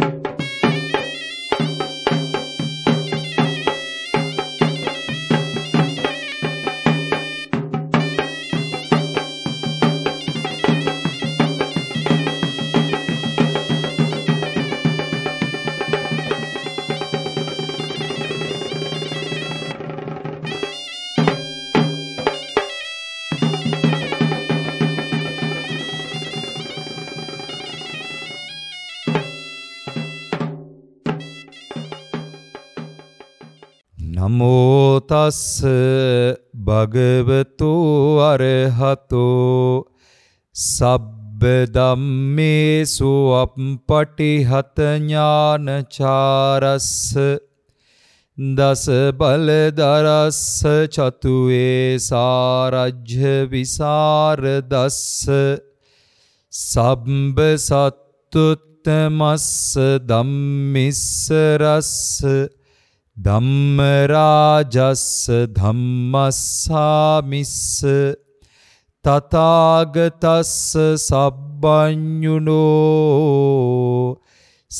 you තස් භගවතු අරහතෝ සබ්බ ධම්මේසු අප්පටිහත ඥානචාරස්ස දස බල දරස්ස චතුවේ සාරජ්‍ය විසරදස්ස සම්බ සත්තුත්තමස්ස ධම්මිස්ස රස්ස ධම්මරාජස්ස ධම්මස්සාමිස්ස තථාගතස්ස සබ්බඤුනෝ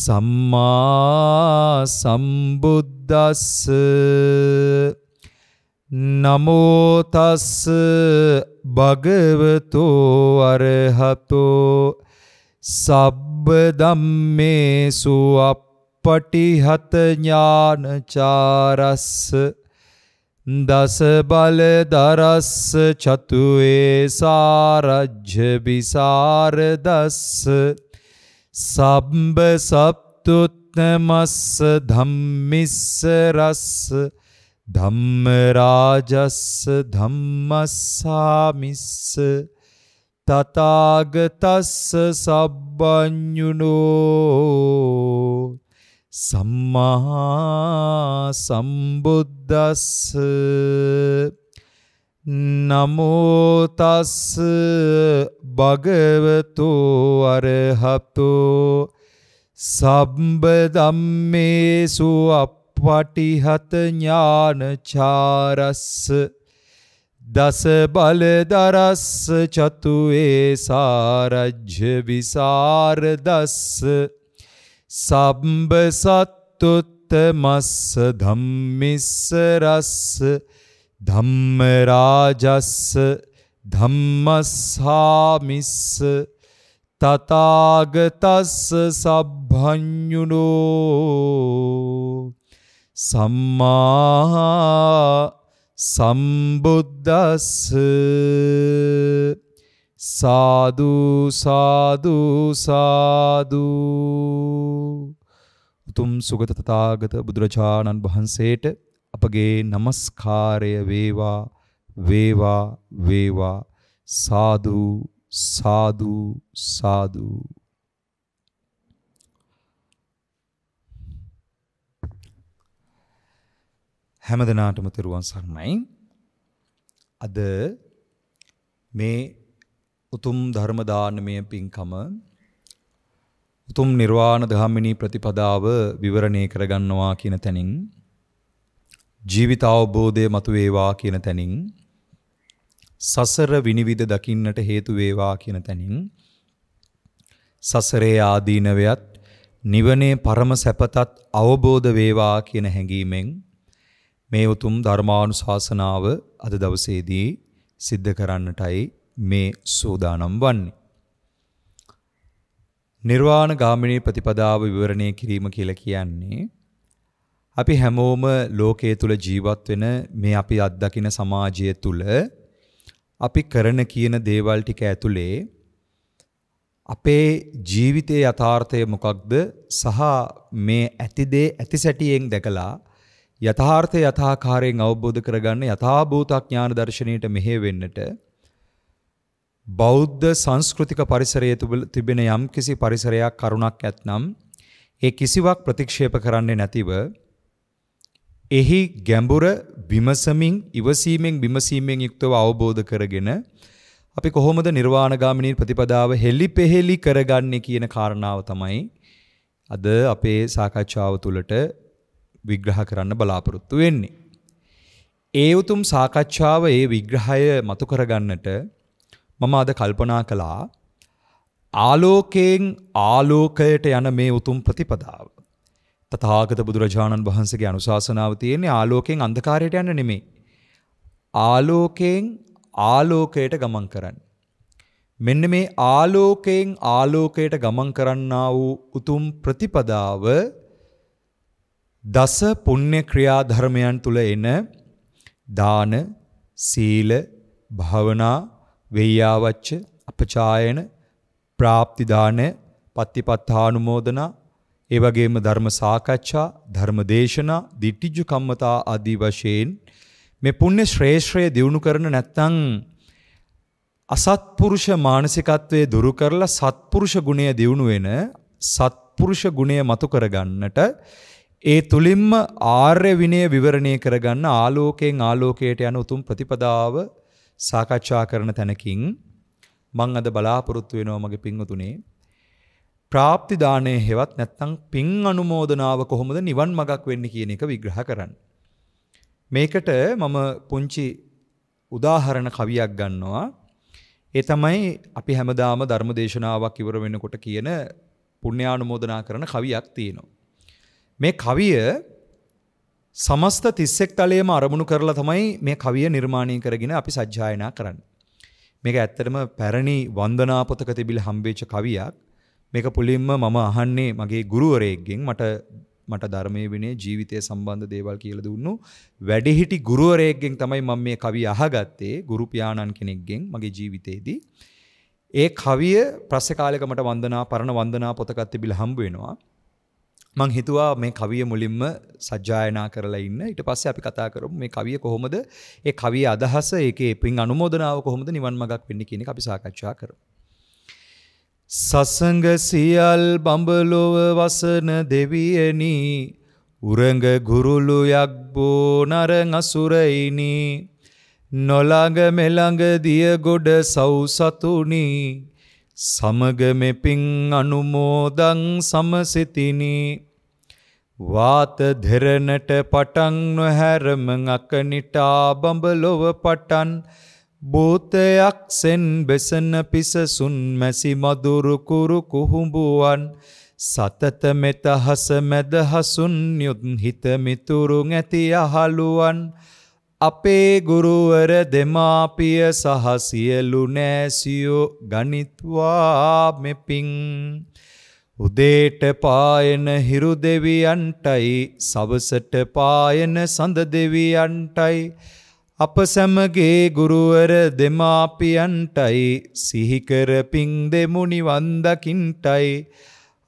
සම්මා සම්බුද්දස්ස නමෝ තස් භගවතෝ අරහතෝ සබ්බ ධම්මේසු අප පටිහත ඥානචාරස්ස දස බල දරස්ස චතුවේ සාරජ්‍ය බිසාරදස්ස සබ්බ සප්තුත්නමස්ස ධම්මිස්ස රස්ස ධම්මරාජස්ස ධම්මස්සාමිස්ස තතාගතස්ස සබ්බඥුනෝ සම්මා සම්බුද්දස්ස නමෝ තස් භගවතු අරහතු සම්බ ධම්මේසු අප්පටිහත ඥානචාරස්ස දස බල දරස්ස චතුවේ සාරජ්‍ය විසරදස්ස සබ්බ සත්තුත්තමස්ස ධම්මිස්ස රස්ස ධම්ම රාජස්ස ධම්මස්සාමිස්ස තථාගතස්ස සබ්බඤුනෝ සම්මා සම්බුද්දස්ස සාදු සාදු සාදු උතුම් සුගත තථාගත බුදුරජාණන් වහන්සේට අපගේ নমස්කාරය වේවා වේවා වේවා සාදු සාදු සාදු හැමදෙනාටම තෙරුවන් සරණයි අද මේ උතුම් ධර්ම දානමය පින්කම උතුම් නිර්වාණ ධාමිනී ප්‍රතිපදාව විවරණය කරගන්නවා කියන තැනින් ජීවිත අවබෝධය මතු වේවා කියන තැනින් සසර විනිවිද දකින්නට හේතු වේවා කියන තැනින් සසරේ ආදීනවයත් නිවනේ පරම සැපතත් අවබෝධ වේවා කියන හැඟීමෙන් මේ උතුම් ධර්මානුශාසනාව අද දවසේදී සිද්ධ කරන්නටයි මේ සූදානම් වන්නේ. නිර්වාණ ගාමිනී ප්‍රතිපදාව විවරණය කිරීම කියලා කියන්නේ අපි හැමෝම ලෝකයේ තුල ජීවත් වෙන මේ අපි අත්දකින සමාජය තුල අපි කරන කියන දේවල් ටික ඇතුලේ අපේ ජීවිතයේ යථාර්ථය මොකක්ද සහ මේ ඇති දේ ඇති සැටියෙන් දැකලා යථාර්ථය යථාකාරයෙන් අවබෝධ කරගන්න යථාභූතඥාන දර්ශනීයට මෙහෙ වෙන්නට බෞද්ධ සංස්කෘතික පරිසරයේ තිබෙන යම් කිසි පරිසරයක් කරුණක් ඇත්නම් ඒ කිසිවක් ප්‍රතික්ෂේප කරන්නේ නැතිව එහි ගැඹුර විමසමින් ඉවසීමෙන් විමසීමෙන් යුක්තව අවබෝධ කරගෙන අපි කොහොමද නිර්වාණගාමිනී ප්‍රතිපදාව හෙලිපෙහෙලි කරගන්නේ කියන කාරණාව තමයි අද අපේ සාකච්ඡාව තුළට විග්‍රහ කරන්න බලාපොරොත්තු වෙන්නේ. ඒ උතුම් සාකච්ඡාව ඒ විග්‍රහය මතු කරගන්නට මම අද කල්පනා කළා ආලෝකයෙන් ආලෝකයට යන මේ උතුම් ප්‍රතිපදාව. තථාගත බුදුරජාණන් වහන්සේගේ අනුශාසනාව තියෙන්නේ ආලෝකයෙන් අන්ධකාරයට යන්න නෙමෙයි. ආලෝකයෙන් ආලෝකයට ගමන් කරන්න. මෙන්න මේ ආලෝකයෙන් ආලෝකයට ගමන් කරන්නා වූ උතුම් ප්‍රතිපදාව දස පුණ්‍ය ක්‍රියා ධර්මයන් තුල එන දාන, සීල, භාවනා, වෙය්‍යාවච්ච අපචායන ප්‍රාප්තිදාන පත්තිපත්තානුමෝදන ඒ වගේම ධර්ම සාකච්ඡා ධර්ම දේශනා දිටිජු කම්මතා ආදී වශයෙන් මේ පුණ්‍ය ශ්‍රේෂ්ඨය දිනු කරන නැත්නම් අසත්පුරුෂ මානසිකත්වයේ දුරු කරලා සත්පුරුෂ ගුණය දිනු වෙන සත්පුරුෂ ගුණය මතු කරගන්නට ඒ තුලින්ම ආර්ය විනය විවරණය කරගන්න ආලෝකයෙන් ආලෝකයට යන උතුම් ප්‍රතිපදාව සාකච්ඡා කරන තැනකින් මං අද බලාපොරොත්තු වෙනවා මගේ පින්වතුනේ ප්‍රාප්ති දාණය හෙවත් නැත්නම් පින් අනුමෝදනාව කොහොමද නිවන් මගක් වෙන්නේ කියන එක විග්‍රහ කරන්න. මේකට මම පුංචි උදාහරණ කවියක් ගන්නවා. ඒ තමයි අපි හැමදාම ධර්මදේශනාවක් ඉවර වෙනකොට කියන පුණ්‍යානුමෝදනා කරන කවියක් තියෙනවා. මේ කවිය සමස්ත 31 තලයේම අරමුණු කරලා තමයි මේ කවිය නිර්මාණය කරගෙන අපි සජ්ජායනා කරන්නේ. මේක ඇත්තටම පැරණි වන්දනා පොතක තිබිලා හම්බෙච්ච කවියක්. මේක පුලින්ම මම අහන්නේ මගේ ගුරුවරයෙක්ගෙන් මට මට ධර්මයේ විනේ ජීවිතය සම්බන්ධ දේවල් කියලා දුන්නු වැඩිහිටි ගුරුවරයෙක්ගෙන් තමයි මම මේ කවිය අහගත්තේ ගුරු පියාණන් කෙනෙක්ගෙන් මගේ ජීවිතේදී. ඒ කවිය ප්‍රස්සේ කාලෙක මට වන්දනා පරණ වන්දනා පොතකත් තිබිලා හම්බ වෙනවා. මං හිතුවා මේ කවිය මුලින්ම සජ්ජායනා කරලා ඉන්න ඊට පස්සේ අපි කතා කරමු මේ කවිය කොහොමද ඒ කවිය අදහස ඒකේ පින් අනුමෝදනාව කොහොමද නිවන් මඟක් වෙන්නේ කියන එක අපි සාකච්ඡා කරමු. සසංග සියල් බඹලොව වසන දෙවියනි උරඟ ගුරුළු යක්බෝ නර අසුරයිනි නොළඟ මෙළඟ දිය ගොඩ සව් සතුනි සමගමෙපින් අනුමෝදං සමසිතිනි වාත දෙරණට පටන් නොහැරම අකනිටා බඹලොව පටන් භූතයක් සෙන් බෙසන පිසසුන් මැසි මදුරු කුරු කුහුඹුවන් සතත මෙතහස මැද හසුන් යුත් හිත මිතුරු ඇති අහලුවන් අපේ ගුරුවර දෙමාපිය සහ සියලු නෑසියෝ ගනිත්වා මෙපින් උදේට පායන හිරු දෙවියන්ටයි සවසට පායන සඳ දෙවියන්ටයි අප සැමගේ ගුරුවර දෙමාපියන්ටයි සිහිකර පිං දෙමු නිවන් දකින්ටයි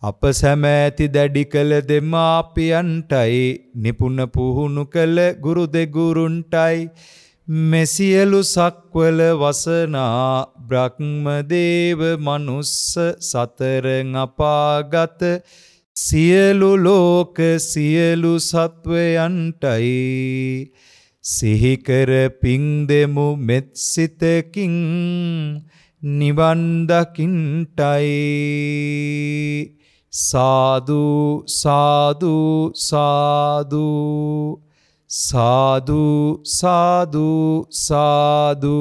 අප සැමෑති දැඩි කළ දෙමාපියන්ටයි නිපුන පුහුණු කළ ගුරු දෙගුරුන්ටයි මෙසියලු සක්වල වසනා බ්‍රක්්මදේව මනුස්ස සතරං අපාගත සියලු ලෝක සියලු සත්වයන්ටයි සිහිකර පිං දෙමු මෙත් සිතකින් නිවන් දකින්ටයි සාදු සාදු සාදු සාදු සාදු සාදු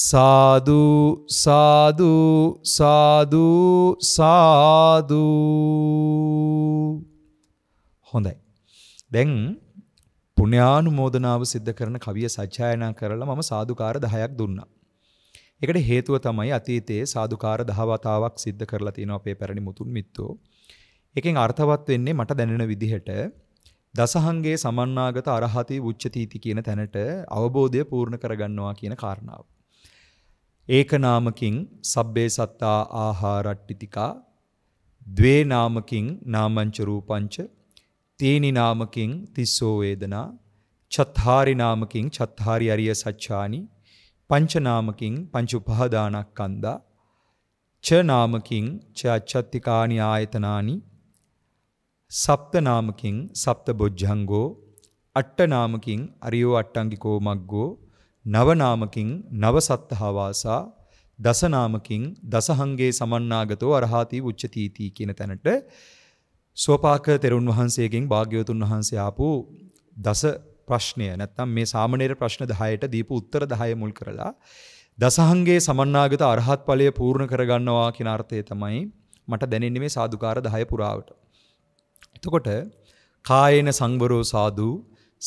සාදු සාදු සාදු සාදු හොඳයි දැන් පුණ්‍යානුමෝදනාව සිද්ධ කරන කවිය සජ්ජායනා කරලා මම සාදුකාර 10ක් දුන්නා ඒකට හේතුව තමයි අතීතයේ සාදුකාර දහවතාවක් සිද්ධ කරලා තියෙනවා අපේ පැරණි මුතුන් මිත්තෝ. එකෙන් අර්ථවත් වෙන්නේ මට දැනෙන විදිහට දසහංගේ සමන්නාගත අරහති උච්චතීති කියන තැනට අවබෝධය පූර්ණ කරගන්නවා කියන කාරණාව. ඒක නාමකින් සබ්බේ සත්තා ආහාරට්ටිතිකා ද්වේ නාමකින් නාමංච රූපංච තේනි නාමකින් තිස්සෝ වේදනා චත්තාරි නාමකින් චත්තාරි අරිය සච්ඡානි පංචනාමකින් පංච උපාදානස්කන්ධා ච නාමකින් ච අච්චත්තිකානි ආයතනානි සප්ත නාමකින් සප්ත බොජ්ජංගෝ අට්ඨ නාමකින් අරියෝ අට්ටංගිකෝ මග්ගෝ නව නාමකින් නව සත්තහවාසා දස නාමකින් දසහංගේ සමන්නාගතෝ අරහාති උච්චතිති කියන තැනට සෝපාක තෙරුන් වහන්සේගෙන් භාග්‍යවතුන් වහන්සේ ආපු දස ප්‍රශ්නය නැත්තම් මේ සාමනේර ප්‍රශ්න 10ට දීපු උත්තර 10 මුල් කරලා දසහංගේ සමන්නාගත අරහත් ඵලය පූර්ණ කරගන්නවා කියන අර්ථය තමයි මට දැනෙන්නේ මේ සාදුකාර 10 පුරාවට. එතකොට කායේන සංවරෝ සාදු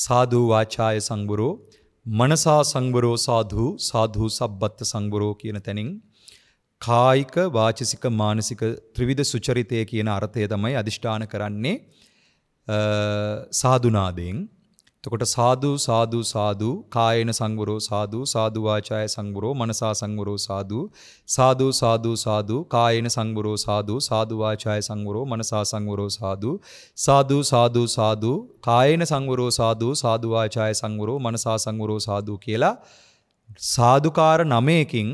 සාදු වාචාය සංවරෝ මනසා සංවරෝ සාදු සාදු සබ්බත් සංවරෝ කියන තැනින් කායික වාචසික මානසික ත්‍රිවිධ සුචරිතය කියන අර්ථය තමයි අදිෂ්ඨාන කරන්නේ සාදුනාදයෙන් එතකොට සාදු සාදු සාදු කායේන සංවරෝ සාදු සාදු වාචාය සංවරෝ මනසා සංවරෝ සාදු සාදු සාදු සාදු කායේන සංවරෝ සාදු සාදු වාචාය සංවරෝ මනසා සංවරෝ සාදු සාදු සාදු සාදු කායේන සංවරෝ සාදු සාදු වාචාය සංවරෝ මනසා සංවරෝ සාදු කියලා සාදුකාර නමයකින්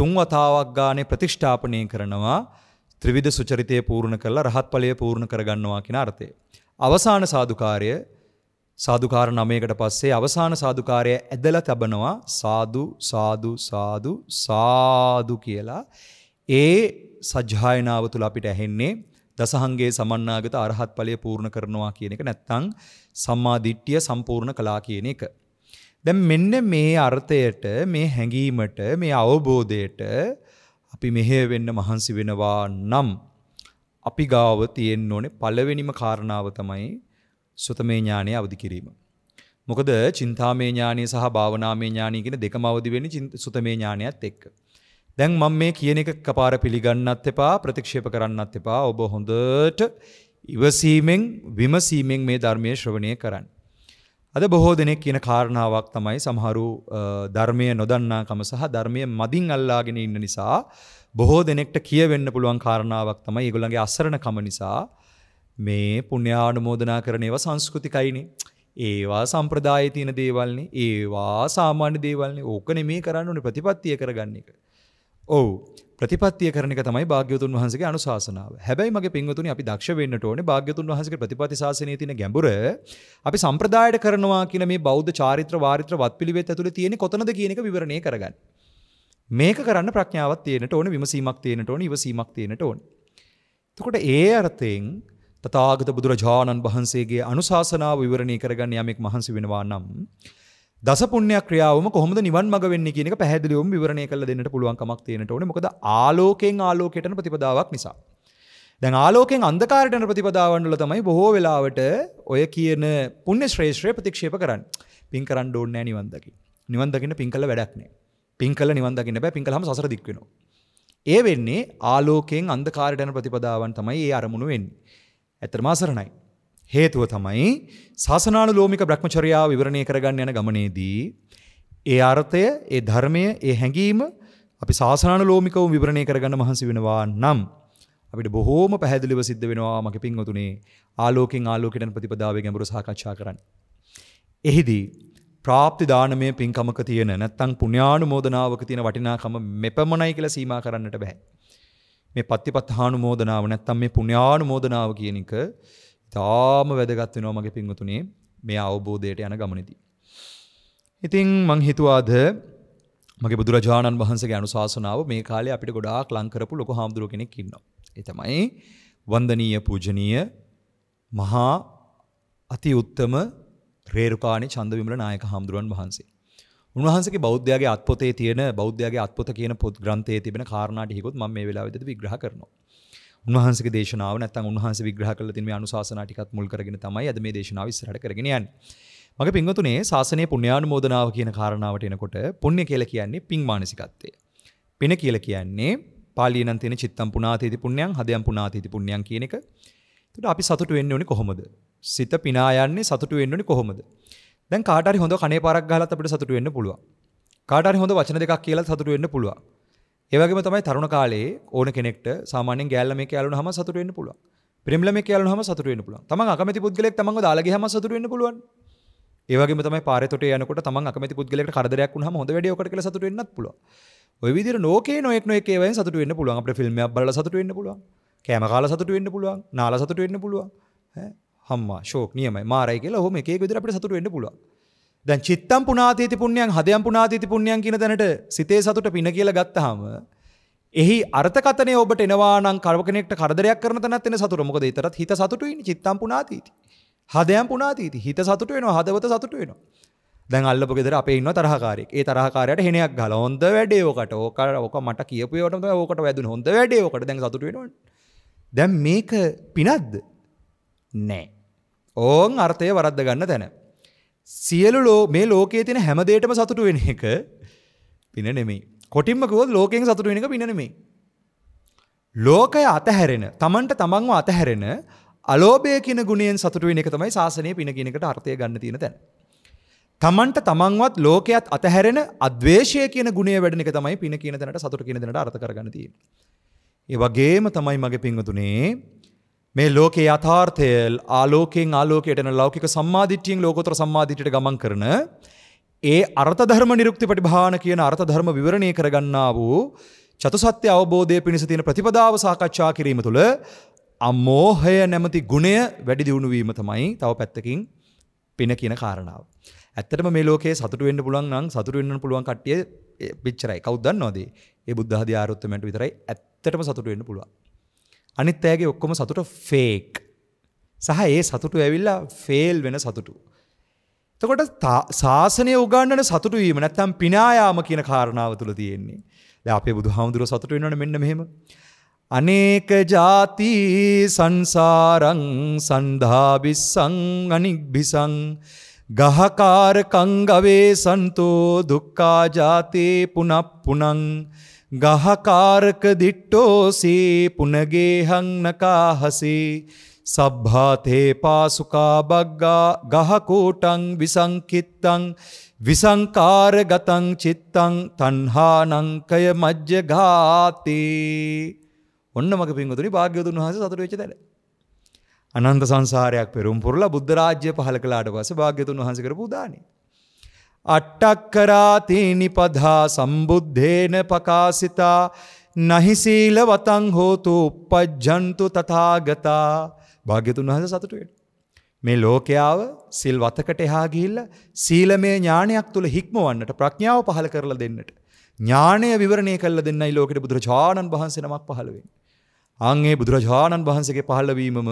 තුන් වතාවක් ගානේ ප්‍රතිෂ්ඨාපනය කරනවා ත්‍රිවිධ සුචරිතය පූර්ණ කරලා රහත් ඵලය පූර්ණ කරගන්නවා කියන අර්ථය. අවසාන සාදුකාරය සාදුකාර නමයකට පස්සේ අවසාන සාදුකාරය ඇදලා තබනවා සාදු සාදු සාදු සාදු කියලා ඒ සජ්ජායනාව තුළ අපිට ඇහෙන්නේ දසහංගේ සමන්නාගත අරහත් ඵලය පූර්ණ කරනවා කියන එක නැත්නම් සම්මා දිට්ඨිය සම්පූර්ණ කළා කියන එක. දැන් මෙන්න මේ අර්ථයට මේ හැඟීමට මේ අවබෝධයට අපි මෙහෙ වෙන්න මහන්සි වෙනවා නම් අපි ගාව තියෙන්න ඕනේ පළවෙනිම කාරණාව තමයි සුතමේ ඥානය අවදි කිරීම. මොකද චින්තාමේ ඥානය සහ භාවනාමේ ඥානය කියන දෙකම අවදි වෙන්නේ සුතමේ ඥානයත් එක්ක. දැන් මම මේ කියන එක කපාර පිළිගන්නත් එපා ප්‍රතික්ෂේප කරන්නත් එපා ඔබ හොඳට ඉවසීමෙන් විමසීමෙන් මේ ධර්මයේ ශ්‍රවණය කරන්න. අද බොහෝ දෙනෙක් කියන කාරණාවක් තමයි සමහරු ධර්මය නොදන්නාකම සහ ධර්මය මදින් අල්ලාගෙන ඉන්න නිසා බොහෝ දෙනෙක්ට කියවෙන්න පුළුවන් කාරණාවක් තමයි ඒගොල්ලන්ගේ අසරණකම නිසා මේ පුුණ්‍යානුමෝදනා කරන ඒවා සංස්කෘතිකයිනේ. ඒවා සම්ප්‍රදාය තියෙන දේවල්නේ ඒවා සාමාන්‍ය දේවල්නේ ඕක නෙමේ කරන්න ඕනේ ප්‍රතිපත්තිය කරගන්න එක. ඔව් ප්‍රතිපත්තිය කරන එක තමයි භාග්‍යවතුන් වහන්සේගේ අනුශාසනාව. හැබැයි මගේ පින්වතුනි අපි දක්ෂ වෙන්නට ඕනේ භාග්‍යවතුන් වහන්සේගේ ප්‍රතිපatti ශාසනයේ තියෙන ගැඹුර අපි සම්ප්‍රදායට කරනවා කියන මේ බෞද්ධ චාරිත්‍ර වාරිත්‍ර වත්පිළිවෙත් ඇතුලේ තියෙන කොතනද කියන එක විවරණය කරගන්න. මේක කරන්න ප්‍රඥාවක් තියෙන්නට ඕනේ විමසීමක් තියෙන්නට ඕනේ ඉවසීමක් තියෙන්නට ඕනේ. එතකොට ඒ අර්ථයෙන් තථාගත බුදුරජාණන් වහන්සේගේ අනුශාසනාව විවරණය කරගන්න යමෙක් මහන්සි වෙනවා නම් දස පුණ්‍ය ක්‍රියාවම කොහොමද නිවන් මඟ වෙන්නේ කියන එක පැහැදිලිවම විවරණය කරලා දෙන්නට පුළුවන් කමක් තියෙනට ඕනේ. මොකද ආලෝකයෙන් ආලෝකයට යන ප්‍රතිපදාවක් නිසා. දැන් ආලෝකයෙන් අන්ධකාරයට යන ප්‍රතිපදාවන් වල තමයි බොහෝ වෙලාවට ඔය කියන පුණ්‍ය ශ්‍රේෂ්ඨය ප්‍රතික්ෂේප කරන්නේ. පින් කරන්න ඕනේ නැහැ නිවන් දකින්න. නිවන් දකින්න පින් කළ වැඩක් නැහැ. පින් කළ නිවන් දකින්න බෑ පින් කළාම සසර දික් වෙනවා. ඒ වෙන්නේ ආලෝකයෙන් අන්ධකාරයට යන ප්‍රතිපදාවන් තමයි ඒ අරමුණු වෙන්නේ. ඇත්තටම අසරණයි. හේතුව තමයි සාසනානුලෝමික භ්‍රමචර්යාව විවරණය කරගන්න යන ගමනේදී ඒ අර්ථය, ඒ ධර්මය, ඒ හැඟීම අපි සාසනානුලෝමිකව විවරණය කරගන්න මහන්සි වෙනවා නම් අපිට බොහෝම පැහැදිලිව සිද්ධ වෙනවා මගේ පින්වතුනේ ආලෝකෙන් ආලෝකයට ප්‍රතිපදාවේ ගැඹුරු සාකච්ඡා කරන්න. එහිදී ප්‍රාප්ති දානමය පින්කමක තියෙන නැත්තම් පුණ්‍යානුමෝදනාවක තියෙන වටිනාකම මෙපමණයි කියලා සීමා කරන්නට බෑ. මේ පත්තිපත් හානුමෝදනාව නැත්තම් මේ පුණ්‍යානුමෝදනාව කියන එක ඉතාම වැදගත් වෙනවා මගේ පින්වතුනි මේ අවබෝධයට යන ගමනේදී. ඉතින් මං හිතුවාද මගේ බුදුරජාණන් වහන්සේගේ අනුශාසනාව මේ කාලේ අපිට ගොඩාක් ලං කරපු ලොකු හාමුදුරුව කෙනෙක් ඉන්නවා. ඒ තමයි වන්දනීය පූජනීය මහා අති උත්තම රේරුකාණේ චන්දවිමල නායක හාමුදුරුවන් වහන්සේ. උන්වහන්සගේ බෞද්ධයාගේ අත්පොතේ තියෙන බෞද්ධයාගේ අත්පොත කියන පොත් ග්‍රන්ථයේ තිබෙන කාරණා ටිකකුත් මම මේ වෙලාවේදී විග්‍රහ කරනවා. උන්වහන්සේගේ දේශනාව නැත්නම් උන්වහන්සේ විග්‍රහ කරලා තියෙන මේ අනුශාසනා ටිකත් මුල් කරගෙන තමයි අද මේ දේශනාව ඉස්සරහට කරගෙන යන්නේ. මගේ පින්වතුනේ සාසනයේ පුණ්‍යානුමෝදනාව කියන කාරණාවට එනකොට පුණ්‍ය කියලා කියන්නේ පිං මානසිකත්වය. පින කියලා කියන්නේ පාලියෙන් තියෙන චිත්තම් පුණාතීති පුණ්‍යං හදයන් පුණාතීති පුණ්‍යං කියන එක. එතකොට අපි සතුටු වෙන්න ඕනේ කොහොමද? සිත පිනා යන්නේ සතුටු වෙන්න ඕනේ කොහොමද? දැන් කාට හරි හොඳ කණේ පාරක් ගහලත් අපිට සතුටු වෙන්න පුළුවන්. කාට හරි හොඳ වචන දෙකක් කියලා සතුටු වෙන්න පුළුවන්. ඒ වගේම තමයි තරුණ කාලේ ඕන කෙනෙක්ට සාමාන්‍යයෙන් ගෑල්ලා මේක යාළුනහම සතුටු වෙන්න පුළුවන්. ප්‍රේමලම කයාලුනහම සතුටු වෙන්න පුළුවන්. තමන් අකමැති පුද්ගලයෙක් තමන්ව දාලා ගියහම සතුටු වෙන්න පුළුවන්. ඒ වගේම තමයි පාරේ තොටේ යනකොට තමන් අකමැති පුද්ගලයෙක්ට කරදරයක් වුණාම හොඳ වැඩේ ඔකට කියලා සතුටු වෙන්නත් පුළුවන්. ওই විදිහට නෝකේ නොඑක් නොඑක ඒවායින් සතුටු වෙන්න පුළුවන්. අපිට ෆිල්ම් එකක් බලලා සතුටු වෙන්න පුළුවන්. කෑම කාලා සතුටු වෙන්න පුළුවන්. නාලා සතුටු වෙන්න පුළුවන්. ඈ හම්මා ශෝක නියමයි මාරයි කියලා හොම එකේ විදිහට අපිට සතුට වෙන්න පුළුවන්. දැන් චිත්තම් පුණාතීති පුණ්‍යං හදයන් පුණාතීති පුණ්‍යං කියන දැනට සිතේ සතුට පින කියලා ගත්තාම එහි අර්ථකතනය ඔබට එනවා නම් කරව කෙනෙක්ට කරදරයක් කරන තැනත් එන සතුට. මොකද ඒතරත් හිත සතුටුයිනේ චිත්තම් පුණාතීති. හදයන් පුණාතීති. හිත සතුට වෙනවා හදවත සතුට වෙනවා. දැන් අල්ලපු ගෙදර අපේ ඉන්න තරහකාරයෙක්. ඒ තරහකාරයට හෙනයක් ගහලා හොඳ වැඩේ ඔකට. ඕක ඕක මට කියපු ඒවටම තමයි ඕකට වැදුනේ. හොඳ වැඩේ ඕකට. දැන් සතුට වෙනවනේ. දැන් මේක පිනක්ද? නෑ. ඕන් අර්ථය වරද්ද ගන්න තැන. සියලු ලෝ මේ ලෝකයේ තියෙන හැම දෙයකම සතුටු වෙන එක පින නෙමෙයි. කොටින්ම කිව්වොත් ලෝකයෙන් සතුටු වෙන එක පින නෙමෙයි. ලෝකය අතහැරෙන, Tamanට Tamanව අතහැරෙන අලෝභය කියන ගුණයෙන් සතුටු වෙන එක තමයි සාසනය පින කියන එකට අර්ථය ගන්න තියෙන තැන. තමන්ට තමන්වත් ලෝකයේත් අතහැරෙන අද්වේෂය කියන ගුණය වැඩෙන එක තමයි පින කියන තැනට සතුට කියන තැනට අර්ථ කරගන්න තියෙන්නේ. ඒ වගේම තමයි මගේ පින්වතුනේ මේ ලෝකේ යථාර්ථය ආලෝකයෙන් ආලෝකයට යන ලෞකික සම්මාදිට්ඨියෙන් ලෝකෝත්තර සම්මාදිට්ඨියට ගමන් කරන ඒ අර්ථ ධර්ම නිරුක්ති ප්‍රතිභාන කියන අර්ථ ධර්ම විවරණය කරගන්නා වූ චතුසත්‍ය අවබෝධය පිණිස තියෙන ප්‍රතිපදාව සාකච්ඡා කිරීම තුළ අමෝහය නැමැති ගුණය වැඩි දියුණු වීම තමයි තව පැත්තකින් පින කියන කාරණාව. ඇත්තටම මේ ලෝකේ සතුටු වෙන්න පුළුවන් නම් සතුටු වෙන්න පුළුවන් කට්ටිය පිච්චරයි. කවුද දන්නවද? ඒ බුද්ධ ආදී ආරොත්තමන්ට විතරයි ඇත්තටම සතුටු වෙන්න පුළුවන්. අනිත් අයගේ ඔක්කොම සතුට ෆේක්. සහ ඒ සතුටු ඇවිල්ලා ෆේල් වෙන සතුටු. එතකොට ශාසනය උගන්නන සතුටු වීම නැත්තම් පිනායාම කියන කාරණාව තුල තියෙන්නේ. දැන් අපේ බුදුහාමුදුරුවෝ සතුටු වෙනවනේ මෙන්න මෙහෙම. අනේක ಜಾති සංසාරං සන්ධාබිස්සං අනිබ්බිසං ගහකාරකං ගවේ සන්තෝ දුක්ඛා ජාතේ පුනප්පුනං ගහකාරක දිට්ටෝසේ පුනගේ හංනකාහසේ සබ්භාතේ පාසුකා බග්ගා ගහකෝටං විසංකිත්තං විසංකාර ගතං චිත්තං තන්හානංකය මජ්්‍ය ගාතේ ඔන්න මග පින්ගතුනි භාග්‍යවතුන් වහස සතුර වෙච්ච දැන අනන්ත සංසාරයක් පෙරුම් පුරලා බුද්ධරාජ්‍ය පහල කලාට පස භාග්‍යතුන් වහන්සකර පුදානේ අට්ටක්කරාතිනිපදා සම්බුද්ධේන පකාසිතා නහිසීල වතං හෝතු උපජ්ජන්තු තථාගතා භාග්‍යතුන් වහන්සේ සතුටු වෙනවා. මේ ලෝකයාව සිල් වතකට එහා ගිහිල්ලා සීලමය ඥානයක් තුල හික්මවන්නට ප්‍රඥාව පහළ කරලා දෙන්නට ඥානය විවරණය කරලා දෙන්නයි ලෝකෙට බුදුරජාණන් වහන්සේ නමක් පහළ වෙන්නේ. ආන් ඒ බුදුරජාණන් වහන්සේගේ පහළවීමම